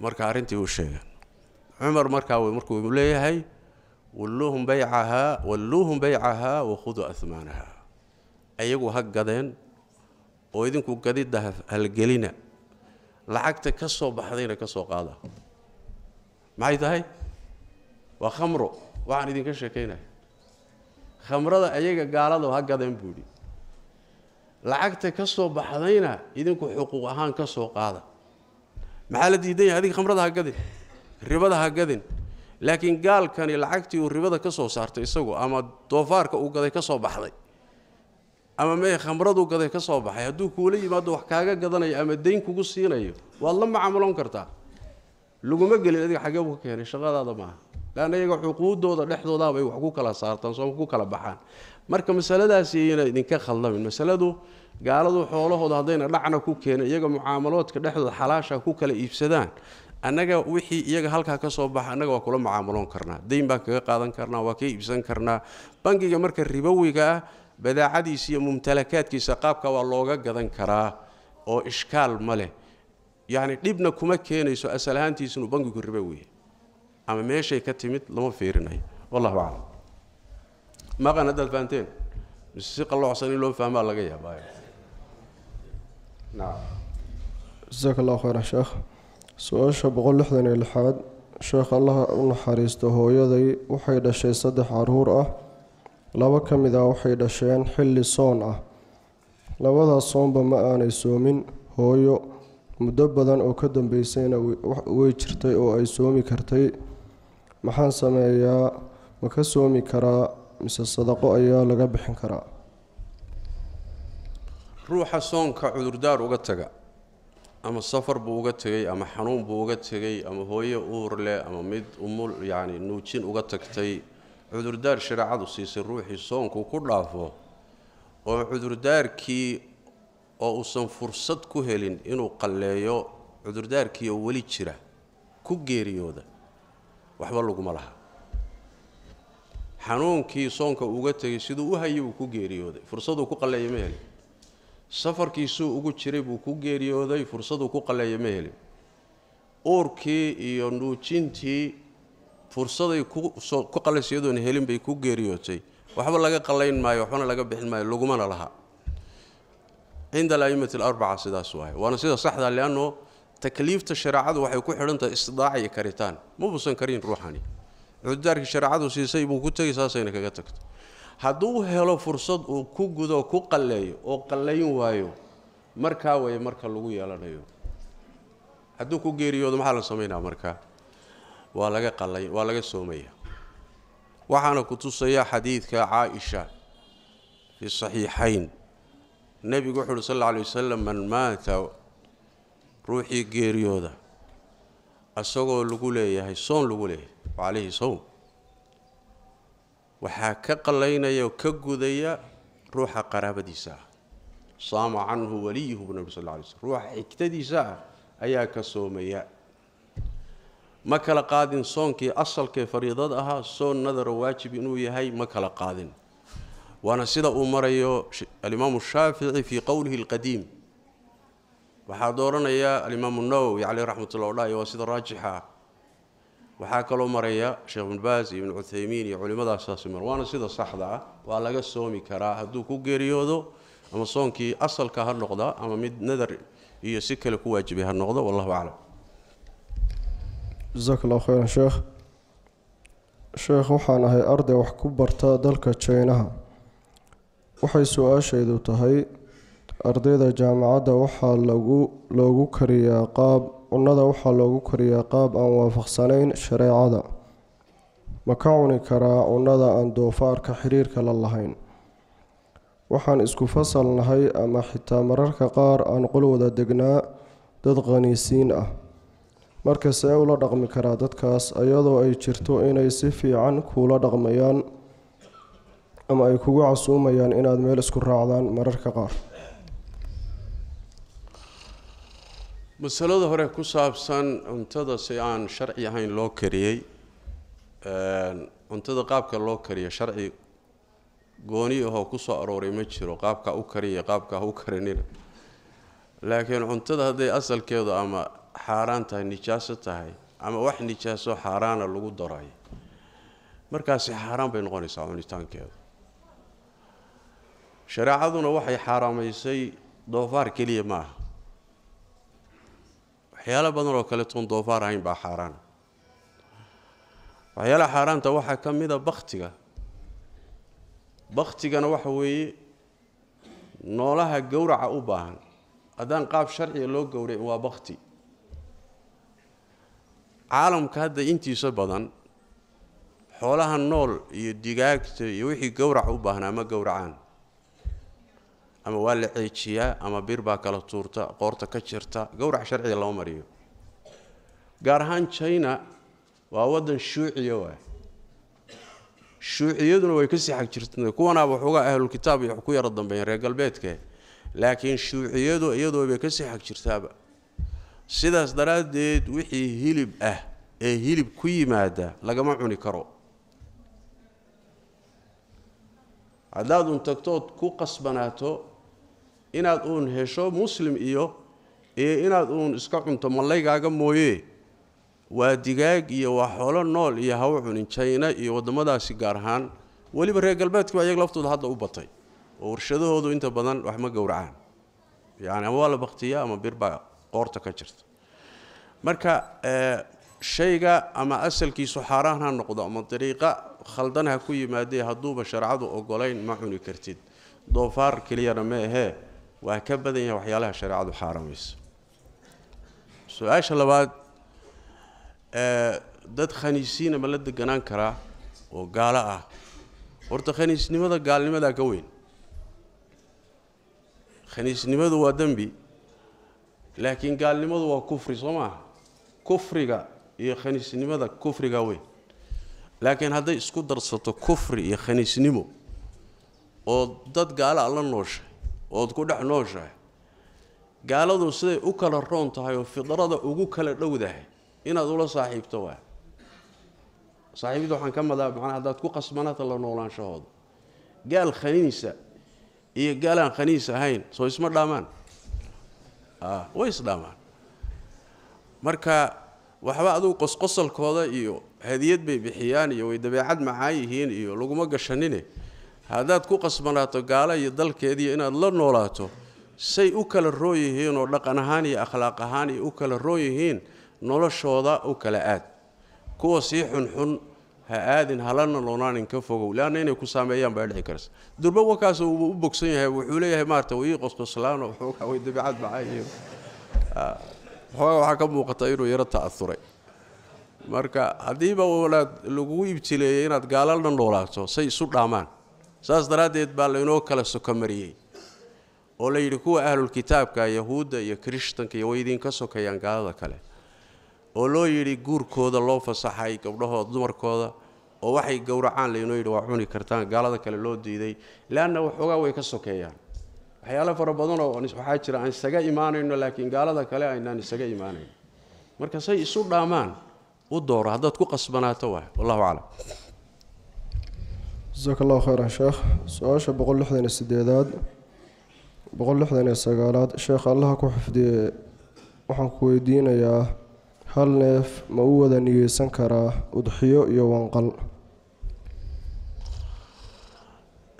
Speaker 2: marka arrintii u sheegeen cumar markaa markuu leeyahay walluuhum baycahaa walluuhum baycahaa wakhuduu amaanahaa ayagu ha gadeen oo idinku gadida halgelina lacagta ka soo baxdayna ka soo qaada maxay tahay waa khamro waxaan idinka sheekaynaya khamrada ayaga gaaladu ha gadeen buu yidhi lacagta ka soo baxdayna idinku xuquuq ahaan ka soo qaada maxaa la diidan yahay adiga khamrada ha gadin ribada ha gadin laakiin gaalkani lacagtii uu ribada ka soo saartay isagu ama doofaarka uu gaday ka soo baxday ama me khamradu gaday ka soo baxay hadduu kuula yimaado wax kaaga gadanayo ama dayn kugu siinayo waad la macamuloon kartaa laguma gelin adiga xagee buu ka keenay shaqadaada maaha leanna iyaga xuquudooda dhexdoodaabay wax ku kala saartaan soo ku kala baxaan marka masaladaasi iyana idinka khaldamin masaladu gaaladu xoolahooda haddayna dhacna ku keenan iyaga mucaamaloodka dhexdooda xalaasha ku kala iibsadaan annaga wixii iyaga halkaa ka soo baxa annaga waa kula mucaamuloon karnaa dayn baan kaga qaadan karnaa waa ka iibsan karnaa bangiga marka ribowiga ah badaacadiisa iyo mumtalakaadkiisa qaabka waa looga gadan karaa oo ishkaal ma leh yacni dhibna kuma keenayso asal ahaantiisa inuu bankigu ribo weeye ama meeshay ka timid lama fiirinayo wallahu aclam maqan haddaad fahamteen si qallocsan in loo fahmaa laga yaabaayo
Speaker 1: nacam jasaaka allahu khayran sheekh su-aasha boqol lixdan iyo lixaad sheekh allah u naxariisto hooyaday waxay dhashay saddex caruur ah labo ka mid ah waxay dhasheen xilli soon ah labadaas soonba ma aanay soomin hooyo muddo badan oo ka dambeysayna way jirtay oo ay soomi kartay maxaan sameeyaa ma ka soomi karaa mise sadaqo ayaa laga bixin karaa
Speaker 2: ruuxa soonka cudurdaar uga taga ama safar buu uga tegay ama xanuun buu uga tegay ama hooyo uur leh ama mid umul yacani nuujin uga tagtay cudurdaar shareecadu siisay ruuxii soonku ku dhaafo oo cudurdaarkii oo uusan fursad ku helin inuu qalleeyo cudurdaarkii oo weli jira ku geeriyooda waxba laguma laha xanuunkii soonka uga tegay siduu u hayay buu ku geeriyooday fursaduu ku qalleeya ma helin safarkiisuu ugu jiray buu ku geeriyooday fursaduu ku qalleeya ma helin uurkii iyo nuujintii fursaday ku qalayso iyadoona helin bay ku geeriyootay waxba laga qalayn maayo waxbana laga bixin maayo lagumana laha cinda alaimati alarbaca sidaas waaye waana sida saxda ah, leanno takliifta shareecadu waxay ku xidhantahay istidaaca iyo karitaan ma karin ruuxani cududaarkii shareecadu siisay buu ku tegay saasayna kaga tagto hadduu helo fursad uu ku gudo ku qalleeyo oo qallayn waayo markaa waye marka lagu yeelanayo hadduu ku geeriyoodo maxaa la samaynaa markaa waa laga qalay waa laga soomaya waxaana ku tusaya xadiidka caaisha fii saxiixayn nebigu wuxu uhi sal alla alay wasalam man maata ruuxii geeriyooda isagoo lagu leeyahay soon lagu leeyahay calayhi sowm waxaa ka qallaynaya oo ka gudaya ruuxa qaraabadiisa ah saama canhu waliyuhu bu nabi sal lla alay slm ruuxa xigtadiisa ah ayaa ka soomaya ما كلا قادين صون كي أصل كي فريضة أها صون نذر واجب إنه يهاي ما كلا قادين وأنا سيدا أمر الإمام الشافعي في قوله القديم وحضورنا يا الإمام النووي عليه رحمة الله الله وسيدا راجحة وحاك الله مريا شيخ بن بازي بن عثيمين علماء أساس مروان سيدا صح ذا وعلى قصة أمي كراها دوكو غيريوضو أما صون كي أصل كهر نقضة أما مد نذر يسكل سكة لكو واجبها والله أعلم
Speaker 1: jasaak khayran sheekh sheekh waxaan ahay arday wax ku barta dalka jeynaha waxay su-aashaydu tahay ardayda jaamacadda waxaa lagu loogu kariyaa qaab cunnada waxaa loogu kariyaa qaab aan waafaqsanayn shareecada ma ka cuni karaa cunnada aan doofaarka xiriirka la lahayn waxaan isku fasalnahay ama xitaa mararka qaar aan qol wada degnaa dad qaniisiin ah marka see ula dhaqmi karaa dadkaas iyadoo ay jirto inay si fiican kuula dhaqmayaan ama ay kugu casuumayaan inaad meel isku raacdaan mararka qaar
Speaker 2: masalada hore ku saabsan cuntada si aan sharci ahayn loo kariyey cuntada qaabka loo kariyo sharci gooni ahoo ku soo arooray ma jiro qaabkaa u kariya qaabkaa u karinina laakiin cuntada hadday asalkeedu ama xaaraan tahay nijaaso tahay ama wax nijaaso xaaraana lagu daray markaasi xaaraan bay noqonaysaa cunitaankeedu shareecaduna waxay xaaraamaysay doofaar keliya ma aha waxyaalo badan oo kaleetoon doofaar ahayn baa xaaraan waxyaalaha xaaraanta waxaa ka mida bakhtiga bakhtigana waxa weeye noolaha gowraca u baahan haddaan qaab sharciga loo gowray waa bakti caalamka hadda intiisa badan xoolaha nool iyo digaagta iyo wixii gowrac u baahnaa ma gowracaan ama waa la ceejiyaa ama bir baa kala tuurta qoorta ka jirta gowrac sharciga loo mariyo gaar ahaan jina waa waddan shuuciya waay shuuciyaduna way ka sixag jirta kuwanaaba waxoogaa ahlulkitaab ku yaro dambeeyeen reer galbeedke laakiin shuuciyadu iyadoo kasii xag jirtaaba sidaas daraaddeed wixii hilib ah ee hilib ku yimaada lagama cuni karo haddaad uun tagtood ku qasbanaato inaad uun hesho muslim iyo iyo inaad uun iska cunto mallaygaaga mooye waa digaag iyo waa xoolo nool iyo hawa cunin jayna iyo waddamadaasi gaar ahaan weliba reer galbeedkii baa iyaga laftooda hadda u batay oo warshadahoodu inta badan wax ma gowracaan yacni ama waa la baktiya ama birbaa qoorta ka jirta marka eh, shayga ama asalkiisu xaaraan ha noqdo ama dariiqa khaldan ha ku yimaadee hadduuba sharcadu ogolayn ma cuni kartid doofaar keliyana ma ahee waa ka badan yahay waxyaalaha shareecadu xaaraamaysa su-aasha labaad eh, dad khaniisiina ma la deganaan karaa oo gaalo ah horta khaniisnimada gaalnimadaa ka weyn khaniisnimadu waa dembi laakiin gaalnimadu waa kufri soo maaha kufriga iyo khaniisnimada kufriga weyn laakiin hadday isku darsato kufri iyo khaniisnimo oo dad gaalo la nooshahay ood ku dhex nooshahay gaaladu siday u kala roon tahay oo fidrada ugu kala dhowdahay inaad ula saaxiibto waa saaxiibada waxaan ka madaa macnaa haddaad ku qasmanaata la noolaanshahooda gaal khaniisa iyo gaal aan khaniis ahayn soo isma dhaamaan Ah, way isdhaamaan marka waxba adugu qosqosalkooda iyo hadiyad bay bixiyaan iyo way dabeecad macaayihiin iyo laguma gashanine haddaad ku qasbanaato gaala iyo dalkeediiyo inaad la noolaato say u kala roo yihiin oo dhaqan ahaan iyo akhlaaq ahaan iyo u kala roo yihiin noloshooda u kala aad kuwa sii xunxun ha aadin halana loonaanin ka fogow leanna inay ku saameeyaan baa dhici karaysa durba wakaas u bogsan yahay wuxuu leeyahay maarata wii qosqoslaano xoogaa way dabiicad maca iyo ah, waxaa ka muuqata inuu yaro ta'auray marka haddiiba walaad lagugu ibtileeyay inaad gaalaal noolaato say isu dhaamaan saas daraaddeed baa laynoo kala sokamariyey oo layidhi kuwa ahlulkitaabka yahuudda iyo kirishtanka iyo way idinka sokayaan gaalada kale oo loo yidhi guurkooda loo fasaxay gabdhahooda dumarkooda oo waxay gowracaan laynoo yidhi waa cuni kartaan gaalada kale loo diiday leanna waxoogaa way ka sokeeyaan waxyaalo fara badanoo waxaa jira aan isaga imaanayno laakiin gaalada kale aynaan isaga imaanayn marka say isu dhaamaan u dooro haddaad ku qasbanaato waay wallahu aclam
Speaker 1: jasaak allahu khayran sheekh su-aasha boqol lixdan iyo sideedaad boqol lixdan iyo sagaalaad sheekh allaha ku xifdiye waxaan ku weydiinayaa hal neef ma u wada niyeysan karaa udxiyo iyo wanqal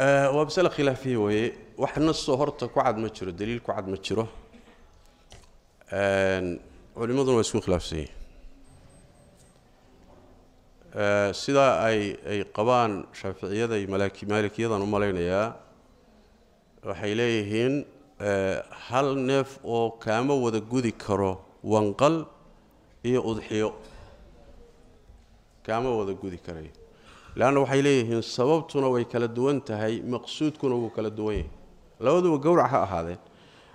Speaker 2: eh, waa masale khilaafiya weeye wax nasoo horta ku cad ma jiro daliil ku cad ma jiro culimaduna waa isku khilaafsanyey eh, sidaa ay ay qabaan shaaficiyada iyo malaaki maalikiyadan u malaynayaa waxay leeyihiin eh, hal neef oo kaama wada gudi karo wanqal iyo udxiyo kaama wada gudi karayo le-anna waxay leeyihiin sababtuna way kala duwan tahay maqsuudkuna wuu kala duwan yahay labaduba gowrac ha ahaadeen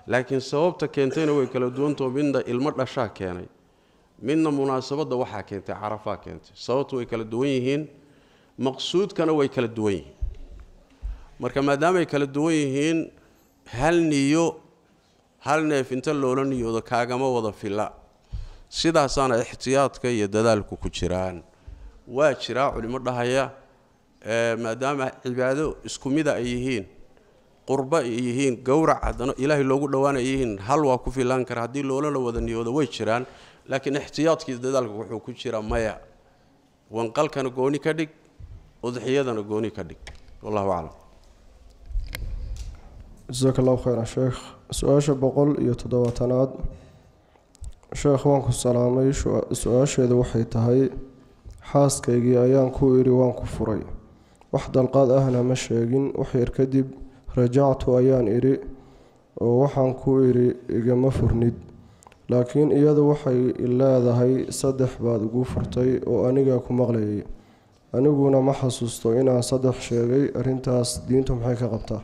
Speaker 2: laakiin sababta keentayna way kala duwantaho midna ilmo dhashaa keenay midna munaasabadda waxaa keentay carafaa keentay sababtu way kala duwan yihiin maqsuudkana way kala duwan yihiin marka maadaamaay kala duwan yihiin hal niyo hal neef inta loola niyoodo kaagama wada fila sidaasaana ixtiyaadka iyo dadaalku ku jiraan waa jiraa culimo dhahaya eh, maadaama cibaado isku mida ay yihiin qurbo ay yihiin gowrac haddana ilaahay loogu dhowaan ay yihiin hal waa ku filaan kara haddii loolana wada niyoodo way jiraan laakiin ixtiyaadkii dadaalka wuxuu ku jiraa maya wanqalkana gooni ka dhig udxiyadana gooni ka dhig wallahu aclam
Speaker 1: jasaak allahu khayran sheekh su-aasha boqol iyo toddobaatanaad sheekh waan ku salaamay su aasheeda waxay tahay xaaskaygii ayaan ku idhi waan ku furay wax dalqaad ahna ma sheegin waxyar kadib rajactu ayaan idhi oo waxaan ku idhi igama furnid laakiin iyadu waxay leedahay saddex baad igu furtay oo anigaa ku maqlayay aniguna ma xasuusto inaan saddex sheegay arrintaas diintu maxay ka qabtaa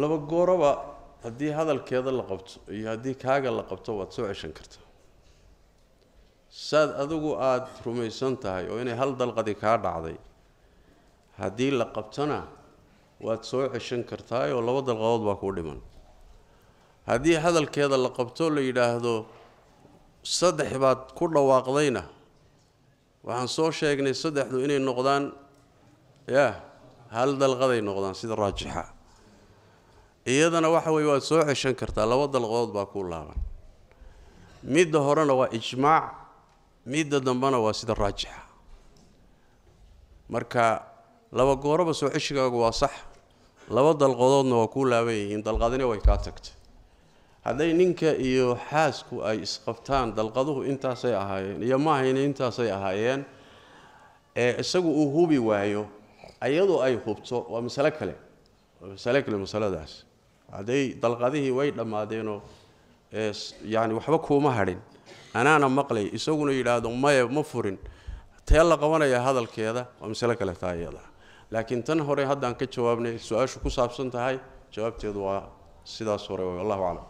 Speaker 2: laba gooraba haddii hadalkeeda la qabto iyo haddii kaaga la qabto waad soo ceshan kartaa saad adigu aada rumaysan tahay oo inay hal dalqadi kaa dhacday haddii la qabtona waad soo ceshan kartaa oo laba dalqadood baa kuu dhiman haddii hadalkeeda la qabto la yidhaahdo saddex baad ku dhawaaqdayna waxaan soo sheegnay saddexdu inay noqdaan yah hal dalqaday noqdaan sida raajixa iyadana waxa weye waad soo ceshan kartaa laba dalqood baa ku laaban midda horena waa ijmaac midda dambena waa sida raajixa marka laba gooroba soo ceshigaagu waa sax laba dalqadoodna waa kuu laaban yihiin dalqadina way kaa tagtay hadday ninka iyo xaasku ay isqabtaan dalqaduhu intaasay ahaayeen iyo maahayna intaasay ahaayeen ee isagu uu hubi waayo iyadoo ay hubto waa masale kale waa masalo kale masaladaas hadday dalqadihii way dhammaadeenoo yani waxba kuuma hadhin anaana maqlay isaguna yidhaahdo maye ma furin tee la qabanaya hadalkeeda waa masale kale taha iyada laakiin tan hore haddaan ka jawaabnay su-aashu ku saabsan tahay jawaabteedu waa sidaas hore wallahu aclam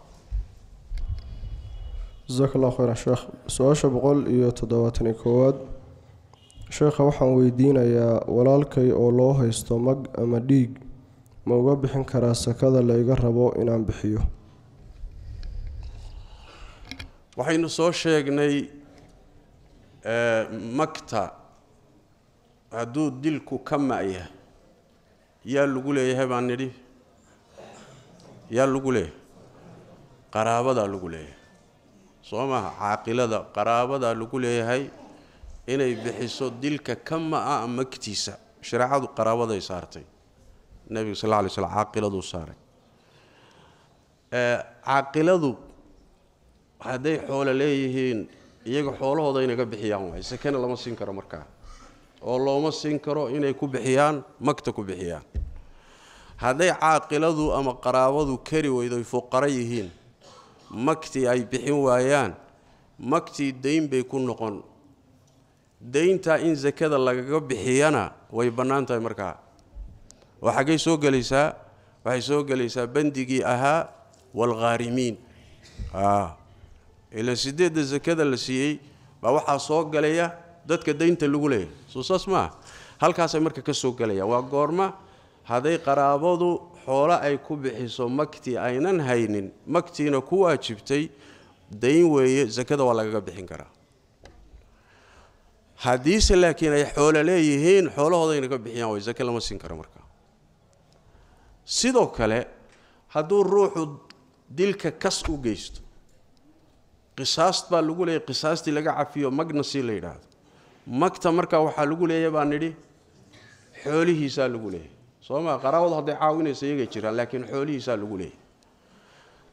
Speaker 1: jasaak allah khayr sheekh su-aasha boqol iyo toddobaatani koowaad sheekha waxaan weydiinayaa walaalkay oo loo haysto mag ama dhiig ma uga bixin karaa sakada layga rabo inaan bixiyo
Speaker 2: waxaynu soo sheegnay eh, magta hadduu dilku ka maya yaa lagu leeyahay baan nidhi yaa lagu leeyahay qaraabadaa lagu leeyahay soo maaha caaqilada qaraabadaa lagu leeyahay inay bixiso dilka ka ma'a magtiisa shareecadu qaraabaday saartay nabiga sal lay slm caaqiladuu saaray eh, caaqiladu hadday xoolo leeyihiin iyaga xoolahooda inaga bixiyaan waay sekena lama siin karo markaa oo looma siin karo inay ku bixiyaan magta ku bixiyaan hadday caaqiladu ama qaraabadu kari weydo ay fuqaro yihiin magtii ay bixin waayaan magtii dayn bay ku noqon dayntaa in sakada lagaga bixiyana way bannaan tahay markaa oo xaggay soo gelaysaa waxay soo gelaysaa bandigii ahaa waalkhaarimiin ah, ila sideedda sakada la siiyey baa waxaa soo galaya dadka daynta lagu leeyahay soo saas maaha halkaasay marka ka soo gelaya waa goorma hadday qaraabadu xoolo ay ku bixiso maktii aynan haynin maktiina ku waajibtay dayn weeye sakada waa lagaga bixin karaa haddiise laakiin ay xoolo leeyihiin xoolahoodayna ka bixiyaan sidoo kale hadduu ruuxu dilka kas u geysto qisaas baa lagu leeyahy qisaastii laga cafiyo magna sii la yidhaahdo magta markaa waxaa lagu leeya baa nidhi xoolihiisaa lagu leeyay soomaa qaraawadu qaraabadu hadday caawinaysa iyagay jiraan laakiin xoolihiisaa lagu leeyay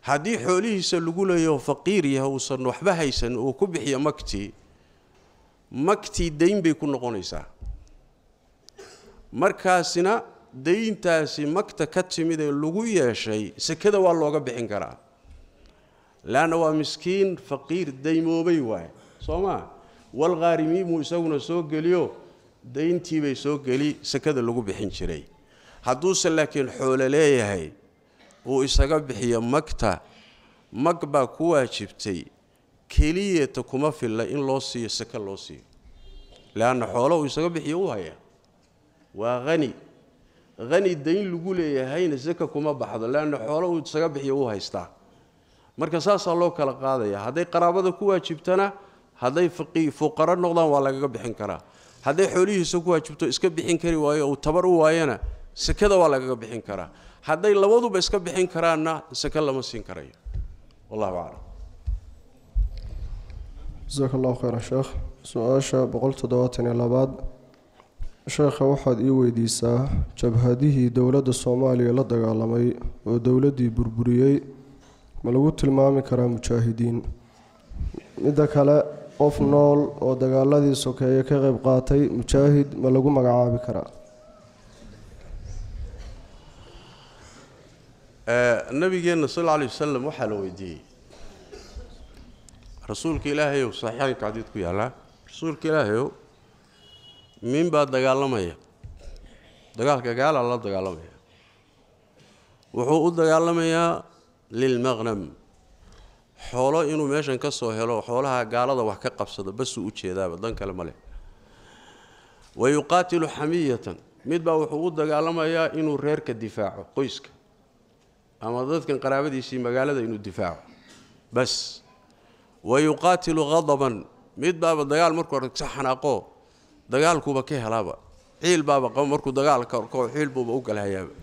Speaker 2: haddii xoolihiisa lagu leeyaho faqiir yaho uusan waxba haysan uu ku bixiyo magtii magtii dayn bay ku noqonaysaa markaasina dayntaasi magta ka timid ee lagu yeeshay sekada waa looga bixin karaa leanna waa miskiin faqiir daymoobay waaye soo maa walkhaarimiinbuu isaguna soo geliyo dayntiibay soo geli sekada lagu bixin jiray hadduuse laakiin xoolo leeyahay uu isaga bixiyo magta mag baa ku waajibtay keliyata kuma filla in loo siiyo seke loo siiyo leanna xoolo uu isaga bixiyo u haya waa hani hani dayn lagu leeyahayna zaka kuma baxdo laana xoolo uu isaga bixiyo uu haystaa marka saasaa loo kala qaadaya hadday qaraabada ku waajibtana hadday fuqaro noqdaan waa lagaga bixin karaa hadday xoolihiisa ku waajibto iska bixin kari waayo uu tabar u waayana sakada waa lagaga bixin karaa hadday labaduba iska bixin karaanna saka lama siin karayo wallahu aclam
Speaker 1: jasaak allahu khayr sheekh su-aasha boqol toddobaatan iyo labaad sheekha waxaad ii weydiisaa jabhadihii dowladda soomaaliya la dagaalamay oo dowladdii burburiyey ma lagu tilmaami karaa mujaahidiin midda kale qof nool oo dagaaladii sokeeye ka qayb qaatay mujaahid ma lagu magacaabi karaa
Speaker 2: nabigeenna sal lla alay wasalam waxaa la weydiiyey rasuulka ilaahay ow xadiid ku yaallaa rasuulka ilaahay min baa dagaalamaya dagaalka gaala la dagaalamaya wuxuu u dagaalamayaa lilmaqnam xoolo inuu meeshan ka soo helo xoolaha gaalada wax ka qabsado basuu u jeedaaba dan kale ma leh wayuqaatilu xamiyatan mid baa wuxuu u dagaalamayaa inuu reerka difaaco qoyska ama dadkan qaraabadiisii magaalada inuu difaaco bas wayuqaatilu ghadaban mid baaba dagaal markuu hore ka xanaaqo dagaalkuuba ka helaaba xiilbaaba markuu dagaalkao xiilbuuba u galhayaaba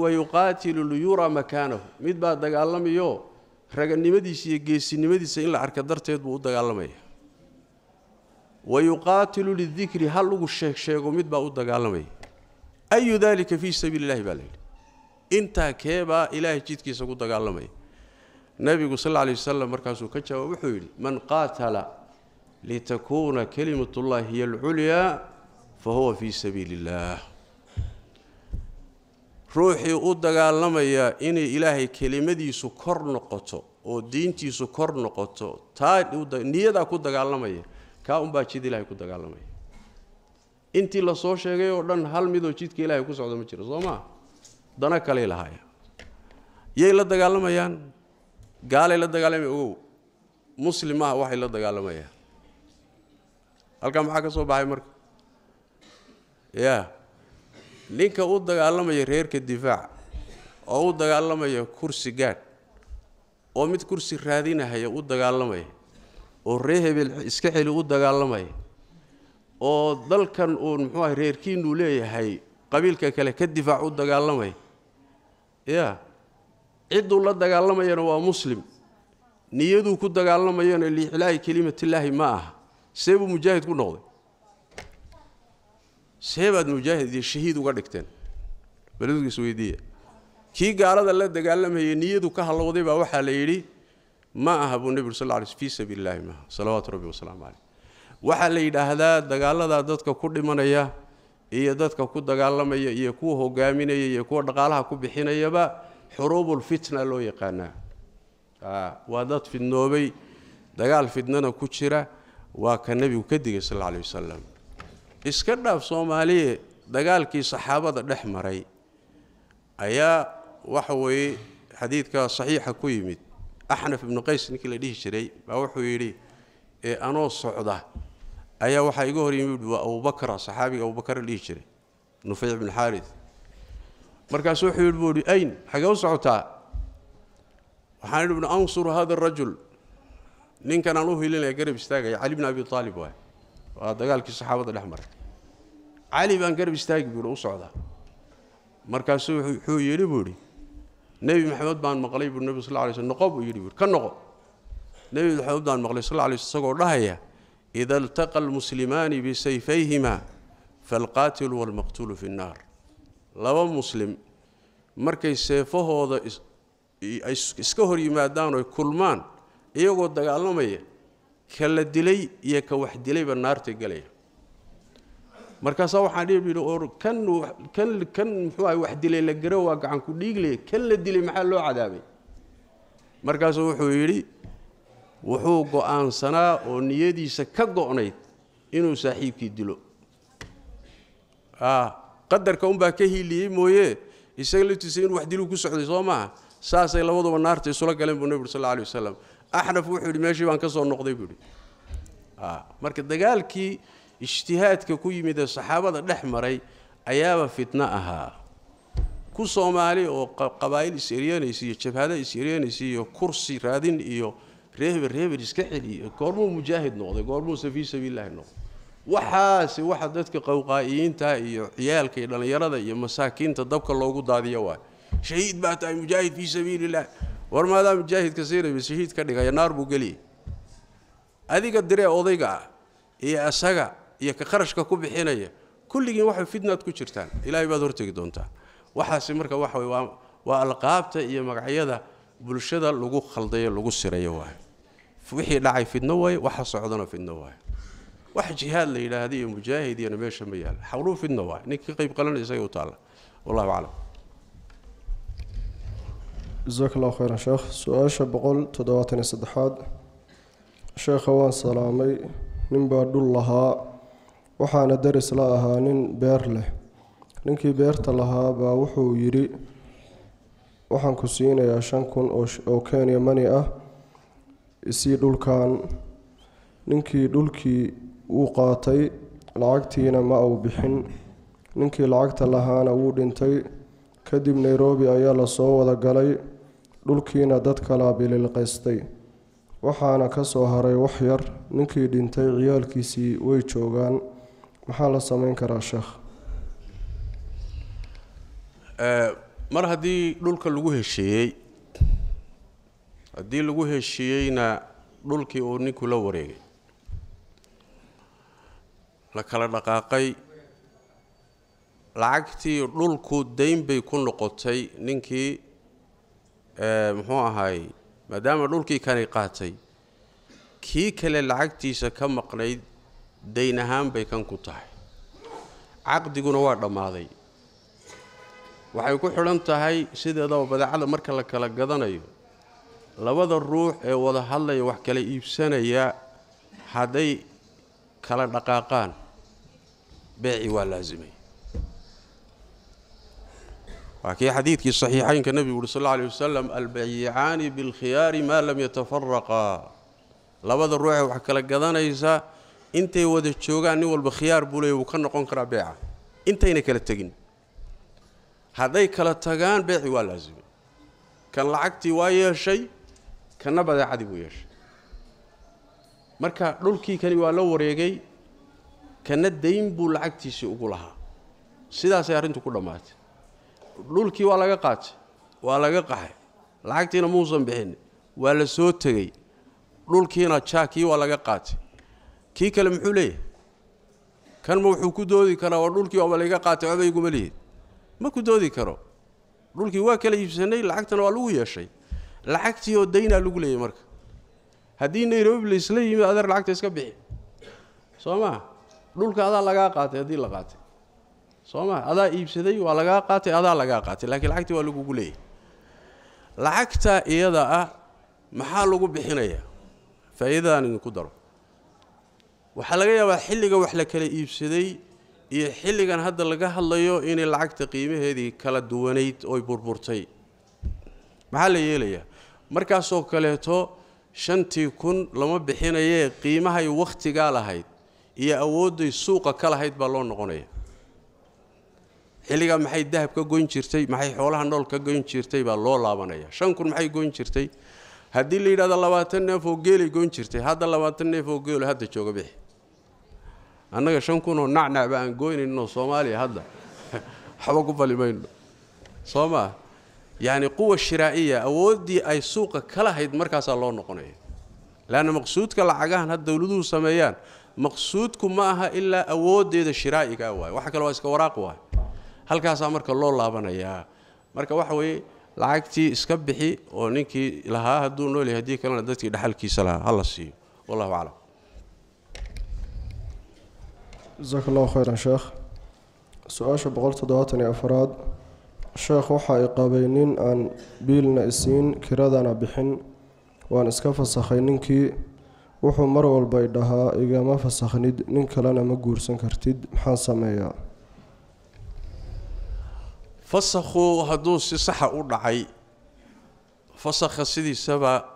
Speaker 2: wayuqaatilu liyura makaanahu mid baa dagaalamayo raganimadiisa iyo geesinimadiisa in la arka darteed buu u dagaalamaya wayuqaatilu lidikri ha lagu sheeg sheego midbaa u dagaalamaya ayu dalika fii sabiili illahi baa layidhi intaa keebaa ilaahay jidkiisa ku dagaalamaya nabigu sal lla alay wasalam markaasuu ka jawaab wuxuu yidhi man qaatala litakuuna kalimat ullahi hiya alculyaa fa huwa fii sabiili illah ruuxii u dagaalamaya inay ilaahay kelimadiisu kor noqoto oo diintiisu kor noqoto taa niyadaa ku dagaalamaya kaa unbaa jid ilahay ku dagaalamaya intii lasoo sheegay oo dhan hal midoo jidka ilaahay ku socdo ma jiro soo maa dana kaley lahaaya yay la dagaalamayaan gaalay la dagaalamaya ogow muslim ah waxay la dagaalamayaan halkaa maxaa ka soo baxay marka yaa ninka u dagaalamaya reerka difaac oo u dagaalamaya kursi gaadh oo mid kursi raadinahaya u dagaalamaya oo ree hebel iska xeli u dagaalamaya oo dalkan uu muxuu aha reerkiinuu leeyahay qabiilka kale ka difaac u dagaalamaya ya cidduu la dagaalamayana waa muslim niyaduu ku dagaalamayana liixlaa'i kelimatillaahi ma aha see buu mujaahid ku noqday see baad mujaahid iyo shahiid uga dhigteen bal isweydiiya kii gaalada la dagaalamayay niyadu ka halowday baa waxaa la yidhi ma aha buu nebi sal l fii sabiili maaha salawaatu rabbi wasalaamu caleyh waxaa la yidhaahdaa dagaaladaa dadka ku dhimanaya iyo dadka ku dagaalamaya iyo kuwa hogaaminaya iyo kuwa dhaqaalaha ku bixinayaba xuruubulfitna loo yaqaanaa waa dad fidnoobay dagaal fidnana ku jira waa ka nebigu ka digay sal alla aley wasalam iska dhaaf soomaaliye dagaalkii saxaabada dhex maray ayaa waxa weeye xadiidkaa saxiixa ku yimid axnaf ibnu qays ninkii la dhihi jiray baa wuxuu yidhi ee anoo socda ayaa waxaa iga hor yimid waa abubakra saxaabiga abubakar dhihi jiray nufeyc ibnu xaarid markaasu wuxuu yidhi buu hi ayn xagee u socotaa waxaan idhi ibnu ansur hada arajul نين كان له هيلين قرب استاجي علي بن أبي طالب واه هذا قال كيس حافظ الأحمر علي بن قرب استاجي بيقول أوصى هذا مركزه حو يري بوري نبي محمد بن مقلي بن النبي صلى الله عليه وسلم نقب يري بوري كان نقب نبي محمد بن مقلي صلى الله عليه وسلم سقور رهيا إذا التقى المسلمان بسيفيهما فالقاتل والمقتول في النار لو مسلم مركز سيفه هذا إسكهر يمادان ويكلمان iyagoo dagaalamaya ka la dilay iyo ka wax dilayba naarta gelaya markaasaa waxaan dhihi or kan kan muxuu ahay wax dilay la garo waa gacan ku dhiiglaya kan la dilay maxaa loo cadaabay markaasuu wuxuu yidhi wuxuu go'aansanaa oo niyadiisa ka go'nayd inuu saaxiibkii dilo qadarka unbaa ka hiiliyey mooye isaga laftiisa inuu wax dilu ku socday soo maaha saasay labaduba naarta isula galeen buu nebi uri sal alla alay wasalam axnaf wuxuu yidhi meeshii baan ka soo noqday buu yidhi marka dagaalkii ijtihaadka ku yimid ee saxaabada dhex maray ayaaba fitno ahaa ku soomaali oo qabaa'il is-eryanaysa iyo jabhada is-eryanaysa iyo kursi raadin iyo reeber reeber iska celiya goormuu mujaahid noqday goormuuse fii sabiililahi noqday waxaase waxa dadka qawqaa'iyiinta iyo ciyaalka iyo dhallinyarada iyo masaakiinta dabka loogu daadiyo waay shahiid baa tahay mujaahid fii sabiili illah war maadaa mujaahidka siinayba shahiid ka dhigaya naar buu geliyay adiga diree odayga ah iyo asaga iyo ka kharashka ku bixinaya kulligiin waxay fitnaad ku jirtaan ilaahay baad hortegi doontaa waxaasi marka waxa wey waa alqaabta iyo magacyada bulshada lagu khaldayo lagu sirayo waay wixii dhacay fidno waaye waxa socdana fidno waaye wax jihaad la yidhaahda iyo mujaahid iyona meesha ma yaala xawluu fidno waaye ninkii qayb qalan isagay u taalla wallahu aclam
Speaker 1: jasaak allah khayran sheekh su-aasha boqol toddobaatan iyo saddexaad sheekha waan salaamay nin baa dhul lahaa waxaana daris la ahaa nin beer leh ninkii beerta lahaa baa wuxuu yidhi waxaan ku siinayaa shan kun oo kenya mani ah isii dhulkan ninkii dhulkii wuu qaatay lacagtiina ma au bixin ninkii lacagta lahaana wuu dhintay kadib nairobi ayaa lasoo wada galay dhulkiina dadka laabilil qaystay waxaana ka soo haray wax yar ninkii dhintay ciyaalkiisii way joogaan maxaa la sameyn karaa sheekh
Speaker 2: mar haddii dhulka lagu heshiiyey haddii lagu heshiiyeyna dhulkii uu ninku la wareegay la kala dhaqaaqay lacagtii dhulku dayn bay ku noqotay ninkii muxuu ahay maadaama dhulkii kanay qaatay kii kale lacagtiisa ka maqnayd dayn ahaan bay kan ku tahay caqdiguna waa dhammaaday waxay ku xidhan tahay sideedaba badeecada marka la kala gadanayo labada ruux ee wada hadlaya wax kala iibsanaya hadday kala dhaqaaqaan beeci waa laasimay waa kii xadiidkii saxiixaynka nebigu uhi sal alla aleyh wasalam albayicaani bilkhiyaari maa lam yatafaraqaa labada ruuxee wax kala gadanaysaa intay wada joogaan nin walba khiyaar buu leey wuu ka noqon karaa beeca intayna kala tegin hadday kala tagaan beeci waa laasimi kan lacagtii waa yeeshay kanna badeecadii buu yeeshay marka dhulkii kani waa la wareegay kana dayn buu lacagtiisii ugu lahaa sidaasay arrintu ku dhammaatay dhulkii waa laga qaatay waa laga qaxay lacagtiina muusan bixin waa la soo tegey dhulkiina jaakii waa laga qaatay kii kale muxuu leeyahay kanma wuxuu ku doodi karaa waa dhulkii waaba laga qaatay waba iguma lihid ma ku doodi karo dhulkii waa kala iibsanay lacagtana waa lagu yeeshay lacagtii oo daynaa lagu leeyay marka haddii nairobi laisla yimid adeer lacagta iska bixi soo maa dhulka adaa lagaa qaatay haddii la qaatay soo adaa iibsaday waa lagaa qaatay adaa lagaa qaatay laakiin lacagtii waa lagugu leeyahy lacagta iyada ah maxaa lagu bixinayaa faa'iidadaan idinku daro waxaa laga yaabaa xilliga wax la kala iibsaday iyo xilligan hadda laga hadlayo inay lacagta qiimaheedii kala duwanayd oy burburtay maxaa la yeelayaa markaasoo kaleeto shantii kun lama bixinayee qiimahay wakhtigaa lahayd iyo awooday suuqa ka lahayd baa loo noqonaya xilligaa maxay dahab ka goyn jirtay maxay xoolaha nool ka goyn jirtay baa loo laabanaya shan kun maxay goyn jirtay haddii la yidhahdo labaatan neef oo geelay goyn jirtay hadda labaatan neef oo geelo hadda jooga bixi annaga shan kunoo nacnacba aan gooynayno soomaaliya hadda waxba ku fali mayno soo maa yacni quwa shiraa'iya awooddii ay suuqa kala hayd markaasaa loo noqonaya leanna maqsuudka lacagahan hadda dowladuhu sameeyaan maqsuudku ma aha ilaa awooddeeda shiraa'igaa ah waaye waxa kale waa iska waraaq waaye halkaasaa marka loo laabanayaa marka waxa weye lacagtii iska bixi oo ninkii lahaa hadduu nool yahay haddii kalena dadkii dhaxalkiisa lahaa hala siiyo
Speaker 1: wallahu aclam jasaak allahu khayran sheekh su-aasha boqol toddobaatan iyo afaraad sheekh waxa ay qabay nin aan biilna isiin kiradana bixin waan iska fasakhay ninkii wuxuu mar walbay dhahaa igama fasakhnid nin kalena ma guursan kartid maxaan sameeyaa
Speaker 2: fasakhu hadduu si saxa u dhacay fasakha sidiisaba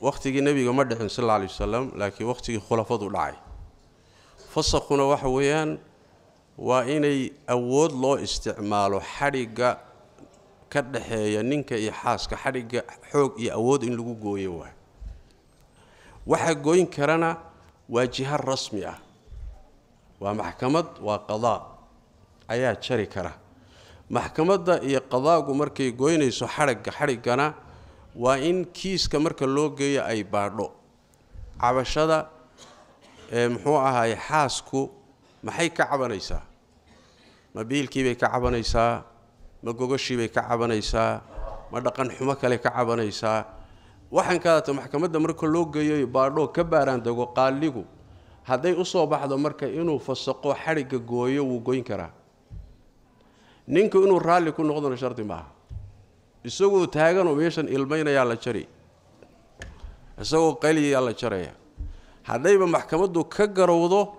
Speaker 2: wakhtigii nebiga ma dhicin sal alla alay wasalam laakiin wakhtigii khulafadu dhacay fasakhuna waxa weeyaan waa inay awood loo isticmaalo xadhigga ka dhexeeya ninka iyo xaaska xadhigga xoog iyo awood in lagu gooyo waay waxaa gooyn karana waa jiha rasmi ah waa maxkamad waa qadaa ayaa jari kara maxkamadda iyo qadaagu markay goynayso xaigga xadhiggana waa in kiiska marka loo geeyo ay baadho cabashada ee muxuu ahaay xaasku maxay ka cabanaysaa ma biilkiibay ka cabanaysaa ma gogoshiibay ka cabanaysaa ma dhaqan xumo kale ka cabanaysaa waxaan kaadata maxkamadda marka loo geeyo baadho ka baaraan dego qaaligu hadday u soo baxdo marka inuu fasaqo xadhigga gooyo wuu goyn karaa ninku inuu raalli ku noqdona shardi maaha isagoo taaganoo meeshan ilmaynayaa la jari isagoo qaliyayaa la jaraya haddayba maxkamaddu ka garowdo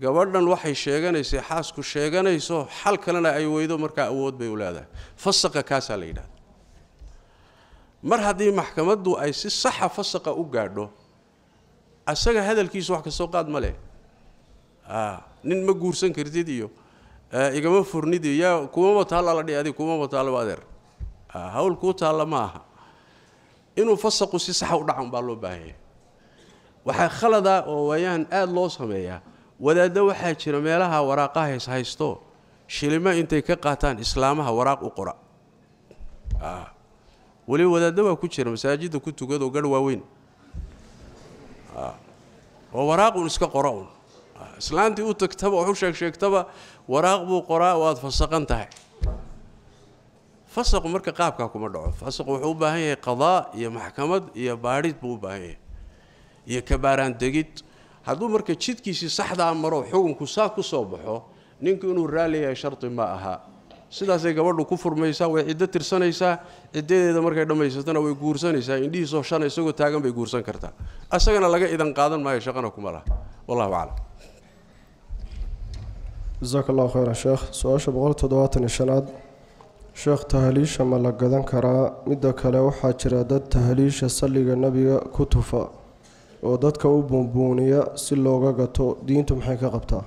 Speaker 2: gabadhan waxay sheeganaysay xaasku sheeganayso xal kalena ay weydo markaa awood bay u leedahay fasaqa kaasaa la yidhahda mar haddii maxkamaddu ay si saxa fasaqa u gaadho asaga hadalkiisu wax ka soo qaad ma leh nin ma guursan kartid iyo Eh, igama furnidi yaa kumama taalla la dhihi adiga kumama taalla waa ah, hawl kuu taalla ma aha inuu fasaqu si saxa u dhaca umbaa loo baahanya waxaa khalada oo waayaan aada loo sameeyaa wadaaddo waxaa jira meelaha waraaqaha hayshaysto shilimo intay ka qaataan islaamaha waraaq u qora ah, weliba wadaaddo baa ku jira masaajidda ku tukado garh waaweyn ah, oo waraaq un iska qora un islaantii u tagtaba oo u sheegsheegtaba waraaq buu qoraa waad fasaqan tahay fasaqu marka qaabkaa kuma dhaco fasaqu wuxuu u baahan yahay qadaa iyo maxkamad iyo baadhid buu u baahan yahay iyo kabaaraandegid hadduu marka jidkiisii saxdaa ah maro xukunku saa ku soo baxo ninku inuu raalli yahay shardi ma aha sidaasay gabadhu ku furmaysaa way ciddo tirsanaysaa ciddadeeda markay dhammaysatana way guursanaysaa indhihiisoo shana isagoo taagan bay guursan kartaa asagana laga idan qaadan maayo shaqana kuma laha wallahu aclam
Speaker 1: jasaaka allahu khayran sheekh su-aasha boqol toddobaatan toddobaataniyo shanaad sheekh tahaliisha ma la gadan karaa midda kale waxaa jira dad tahaliisha salliga nebiga ku tufa oo dadka u buunbuuniya si looga gato diintu maxay ka qabtaa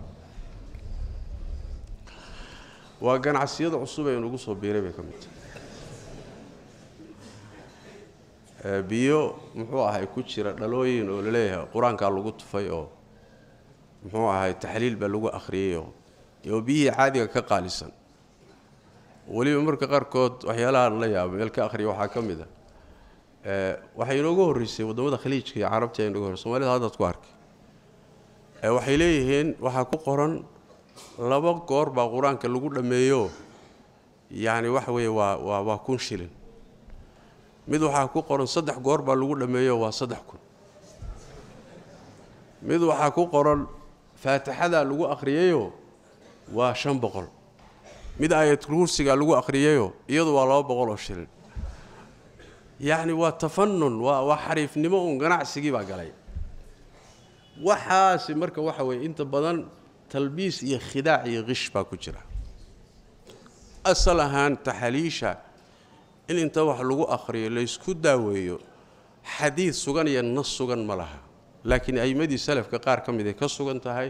Speaker 2: waa ganacsiyada cusub ee nugu soo biiray bay ka mid tahay biyo muxuu ahay ku jira dhalooyin oo laleeyahay qur-aankaa lagu tufay oo muxuu ahay taxliil baa lagu akhriyayoo dee oo biyihii caadiga ka qaalisan weliba marka qaarkood waxyaalaha la yaabo meel ka akhriya waxaa ka mid a ah. waxay inoogu horreysay wadamada khaliijka iyo carabti ay nogu horrey somalida haddaad ku arkay waxay leeyihiin waxaa ku qoran laba goor baa qur-aanka lagu dhammeeyo yacni waxa weeye waa waa kun shilin mid waxaa ku qoran saddex goor baa lagu dhameeyo waa saddex kun mid waxaa ku qoran faatixadaa lagu akhriyayoo waa shan boqol mid aayadkursiga lagu akhriyayo iyadu waa laba boqol oo shilin yacni waa tafanun waa xariifnimo un ganacsigii baa galay waxaasi marka waxa weeye inta badan talbiis iyo khidaac iyo qish baa ku jira asal ahaan taxaliisha in inta wax lagu akhriyo laysku daaweeyo xadiid sugan iyo nas sugan ma laha laakiin a'immadii salafka qaar ka mid ay ka sugan tahay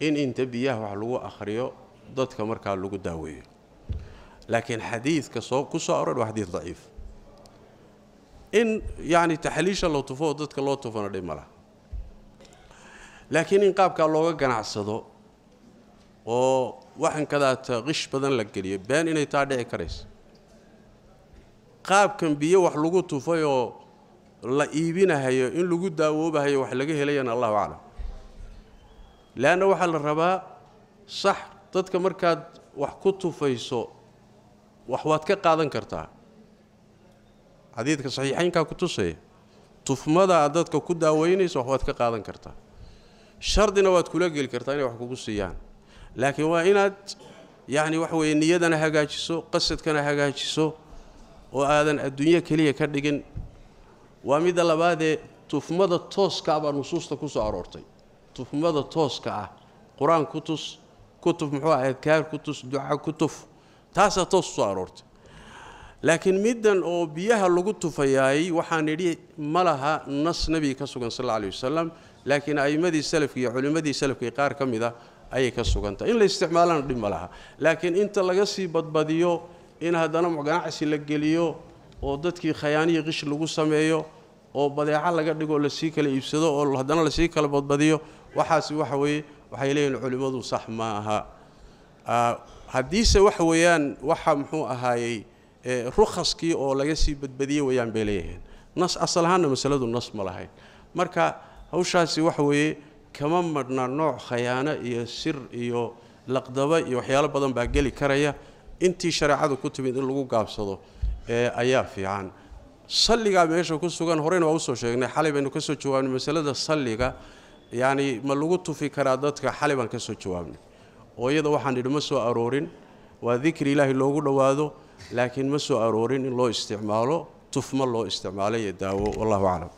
Speaker 2: in inta biyaha wax lagu akhriyo dadka markaa lagu daaweeyo laakiin xadiidka soo ku soo aroor waa xadiid daciif in yacni taxliisha la tufo oo dadka loo tufana dhib ma laakiin in qaabkaa looga ganacsado oo waxan qish badan la geliyo been inay taa dhici karayso qaabkan biyo wax lagu tufayoo la iibinahayo in lagu daawoobahayo wax laga helayana allahu aclam leanna waxaa la rabaa sax dadka markaad wax ku tufayso wax waad ka qaadan kartaa xadiidka saxiixaynkaa ku tusaya tufmadaad dadka ku daaweynayso wax waad ka qaadan kartaa shardina waad kula geli kartaa inay wax kugu siiyaan laakiin waa inaad yacni waxa weeye niyadana hagaajiso qasadkana hagaajiso oo aadan adduunyo keliya ka dhigin waa midda labaadee tufmada tooskaabaa nusuusta ku soo aroortay tuhmada tooska ah qur-aan ku tus kutuf muxuu ah adkaar ku duca ku tuf toos kusoo aroortay laakiin middan oo biyaha lagu tufayaayey waxaan idhi ma laha nas nebiga ka sugan sal alla aley wasalam laakiin a'immadii salafka iyo culimmadii salafkai qaar ka mid a ayay ka sugantahay in la isticmaalana dhib ma laha laakiin inta laga sii badbadiyo in haddana ganacsi la geliyo oo dadkii khayaaniyi qish lagu sameeyo oo badeeco laga dhigo lasii kala iibsado oo haddana lasii kala badbadiyo waxaasi waxa weye waxay leeyihin culimmadu sax ma aha haddiise waxa weeyaan waxa muxuu ahaayey rukhaskii oo laga sii badbadiyey wayaan bay leeyihiin nas asal ahaanna masaladu nas ma lahayn marka hawshaasi waxa weeye kama madhna nooc khayaano iyo sir iyo laqdaba iyo waxyaalo badan baa geli karaya intii shareecadu ku timid in lagu gaabsado ayaa fiican salligaa meesha ku sugan horeyna waa usoo sheegnay xalay baynu kasoo jawaabnay masalada salliga yacni ma lagu tufi karaa dadka xalay baan ka soo jawaabnay oo iyada waxaan idhi ma soo aroorin waa dikri ilaahay loogu dhowaado laakiin ma soo aroorin in loo isticmaalo tufma loo isticmaalo iyo daawo wallahu aclam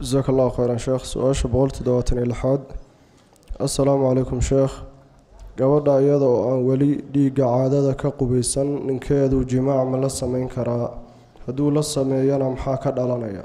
Speaker 1: jasaaka allahu khayran sheekh su-aasha boqoltoddobaatan iyo lixaad assalaamu calaykum sheekh gabadha iyada oo aan weli dhiigga caadada ka qubaysan ninkeedu jimaac ma la samayn karaa hadduu la sameeyana maxaa ka dhalanaya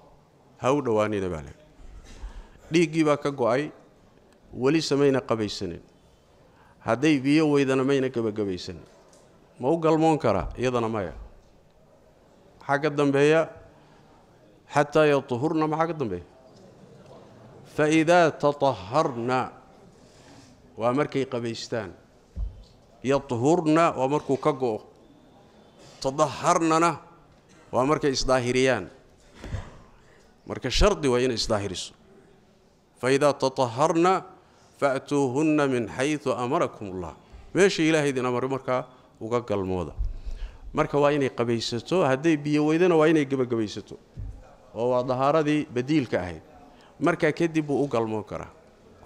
Speaker 2: ha u dhowaanida baa le dhiiggii baa ka go'ay welise mayna qabaysanin hadday biyo weydana mayna gebagabaysanin ma u galmoon karaa iyadana maya maxaa ka dambeeya xataa yatuhurna maxaa ka dambeeya fa idaa tataharna waa markay qabaystaan yatuhurna waa markuu ka go'o tadaharnana waa markay isdaahiriyaan marka shardi waa inay isdaahiriso faidaa tataharna faatuuhunna min xayu amarakum ullah meesha ilaaha idin amar markaa uga galmooda marka waa inay qabaysato hadday biyo weydana waa inay gebagabaysato oo waa dahaaradii badiilka ahayd markaa kadib buu u galmoon karaa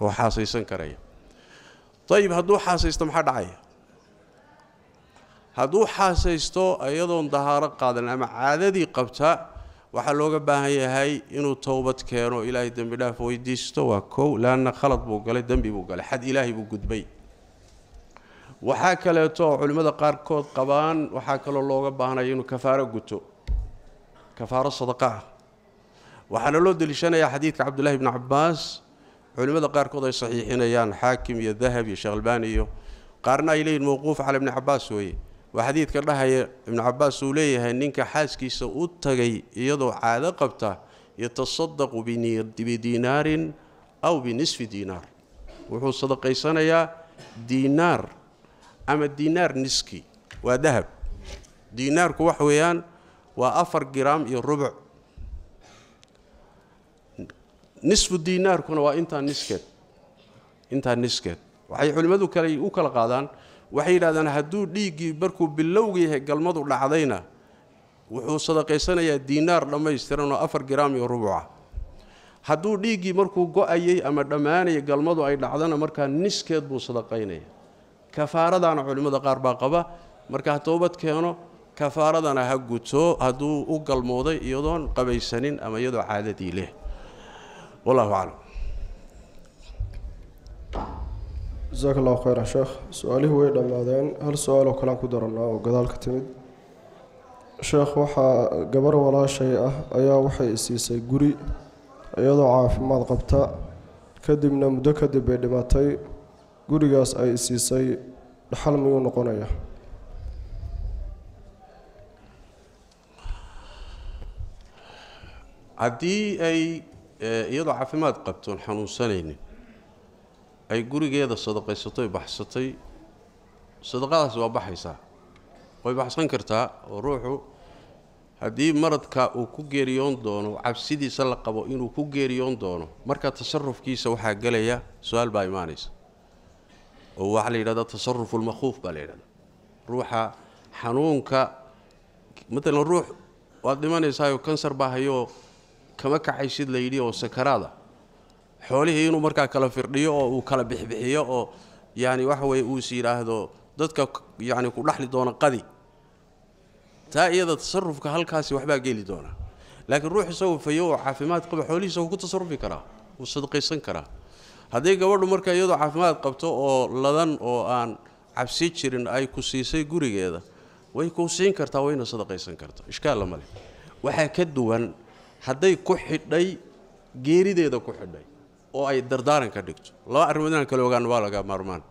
Speaker 2: oo xaasaysan karaya ayib hadduu xaasaysto maxaa dhacaya hadduu xaasaysto iyadoon dahaaro qaadan ama caadadii qabta waxaa looga baahan yahay inuu towbad keeno ilaahay dembi dhaaf weydiisto waa kow laanna khalad buu galay dembi buu galay xad ilaahay buu gudbay waxaa kaleeto culimmada qaarkood qabaan waxaa kaloo looga baahnaya inuu kafaaro guto kafaaro sadaqa ah waxaana loo deliishanayaa xadiidka cabdullahi bni cabaas culimmada qaarkood ay saxiixinayaan xaakim iyo dahab iyo sheekh iyo qaarna ay leeyihin mowquuf cala ibni cabaas weeye وحديث كدهي ابن عباس وليه نينك حاسكيس او تغي يضو عاده قبتا يتصدق بدينار او بنصف دينار وحو يا دينار اما دينار نسكي وذهب دينار كوحويان وافر جرام يا نصف الدينار كنا وانت نسكت انت نسكت وحي culimadu kale u kala waxay yidhahdaan hadduu dhiiggii markuu bilowga yahay galmadu dhacdayna wuxuu sadaqaysanayaa diinaar dhammaystiran oo afar giraam iyo rubuuca hadduu dhiiggii markuu go-ayay ama dhammaanayay galmadu ay dhacdana markaa niskeed buu sadaqaynaya kafaaradaana culimmada qaar baa qaba marka ha toobad keeno kafaaradana ha guto hadduu u galmooday iyadoon qabaysanin ama iyadoo caadadii leh wallahu aclam
Speaker 1: jasaak allahu sheekh su-aalihii way dhammaadeen hal su-aaloo kalean ku daranaa oo gadaalka timid sheekh waxaa gabar walaashay ah ayaa waxay isiisay guri iyadoo caafimaad qabta kadibna muddo kadib bay dhimatay gurigaas ay isiisay dhaxal miyuu noqonaya
Speaker 2: haddii ay eh, iyadoo caafimaad qabtoon xanuunsanaynin ay gurigeeda sadaqaysatoy baxsatay sadaqadaas waa baxaysaa way baxsan kartaa oo ruuxu haddii maradka uu ku geeriyoon doono cabsidiisa la qabo inuu ku geeriyoon doono marka tasarufkiisa waxaa gelaya su-aal baa imaanaysa oo waxaa la yidhahdaa tasarufulmakhuuf baa la yidhahdaa ruuxa xanuunka matalan ruux waad dhimanaysaayoo kansar baa hayoo kama kacaysid la yidhi oo sakaraada xoolihii inuu markaa kala firdhiyo oo uu kala bixbixiyo oo yani waxa weye uus yidhaahdo dadka yani ku dhaxli doona qadi taa iyada tasarufka halkaasi waxbaa geeli doona laakiin ruux isagoo fayo oo caafimaad qaba xoolihiisa uu ku tasarufi karaa uu sadaqaysan karaa hadday gabadhu marka iyadoo caafimaad qabto oo ladan oo aan cabsi jirin ay ku siisay gurigeeda way ku siin kartaa wayna sadaqaysan kartaa ishkaal lama leh waxaa ka duwan hadday ku xidhay geerideeda ku xidhay oo ay dardaaran ka dhigto laba arrimood inaan kala ogaano waa laga maarmaan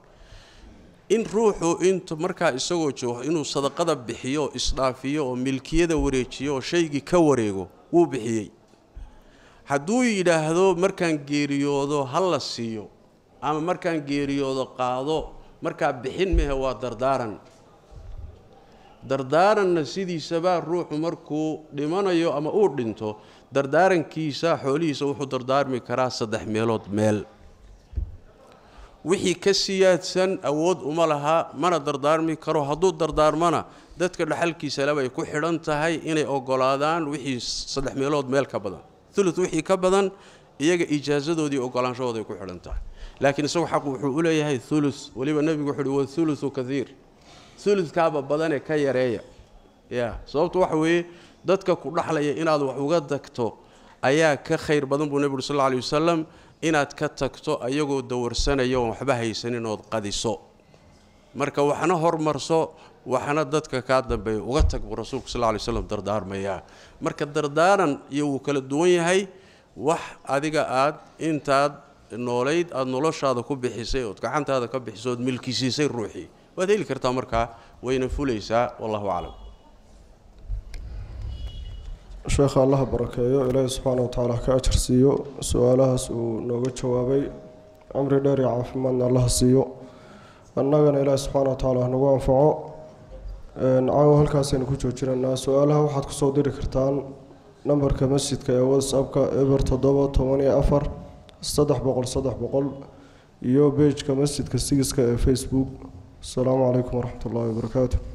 Speaker 2: in ruuxu intu markaa isagoo joogo inuu sadaqada bixiyo isdhaafiyo oo milkiyada wareejiyo oo shaygii ka wareego wuu bixiyey hadduu yidhaahdo markaan geeriyoodo ha la siiyo ama markaan geeriyoodo qaado markaa bixin mehe waa dardaaran dardaaranna sidiisabaa ruuxu markuu dhimanayo ama uu dhinto dardaarankiisa xoolihiisa wuxuu dardaarmi karaa saddex meelood meel wixii ka siyaadsan awood uma laha mana dardaarmi karo hadduu dardaarmana dadka dhaxalkiisa labay ku xidhan tahay inay ogolaadaan wixii saddex meelood meel ka badan ulud wixii ka badan iyaga ijaasadoodii ogolaanshahooday ku xidhan tahay laakiin isagu xaq wuxuu u leeyahay ulu weliba nebigu wuxuu uhi wauluu kaiir uludkaaba badanee ka yareeya ya sababtu waxa weeye dadka ku dhaxlaya inaad wax uga tagto ayaa ka khayr badan buu nebigu sal aley wasalam inaad ka tagto ayagoo dawarsanaya oon waxba haysanin ood qadiso marka waxna hormarso waxna dadka kaa dambeeya uga tag buu rasuulku sal ley waslam dardaarmayaa marka dardaaran iyo wuu kala duwan yahay wax adiga aad intaad noolayd aada noloshaada ku bixisay ood gacantaada ka bixiso ood milkisiisay ruuxii waad heli kartaa markaa wayna fulaysaa wallahu aclam
Speaker 1: sheekha allaha barakeeyo ilaahay subxaana wa ha ka ajar siiyo su-aalahaas uu nooga jawaabay cimri dheer iyo caafimaadna allaha siiyo annagana ilaahay subxaana wa tacaala nagu anfaco caawo halkaasaynu ku joojinanaa su-aalaha waxaad kusoo diri kartaan nambarka masjidka ee watsapp-ka eber toddoba toban iyo afar saddex boqol saddex boqol iyo beejka masjidka sigiska ee facebook asalaamu calaykum waraxmatullahi wabarakaatu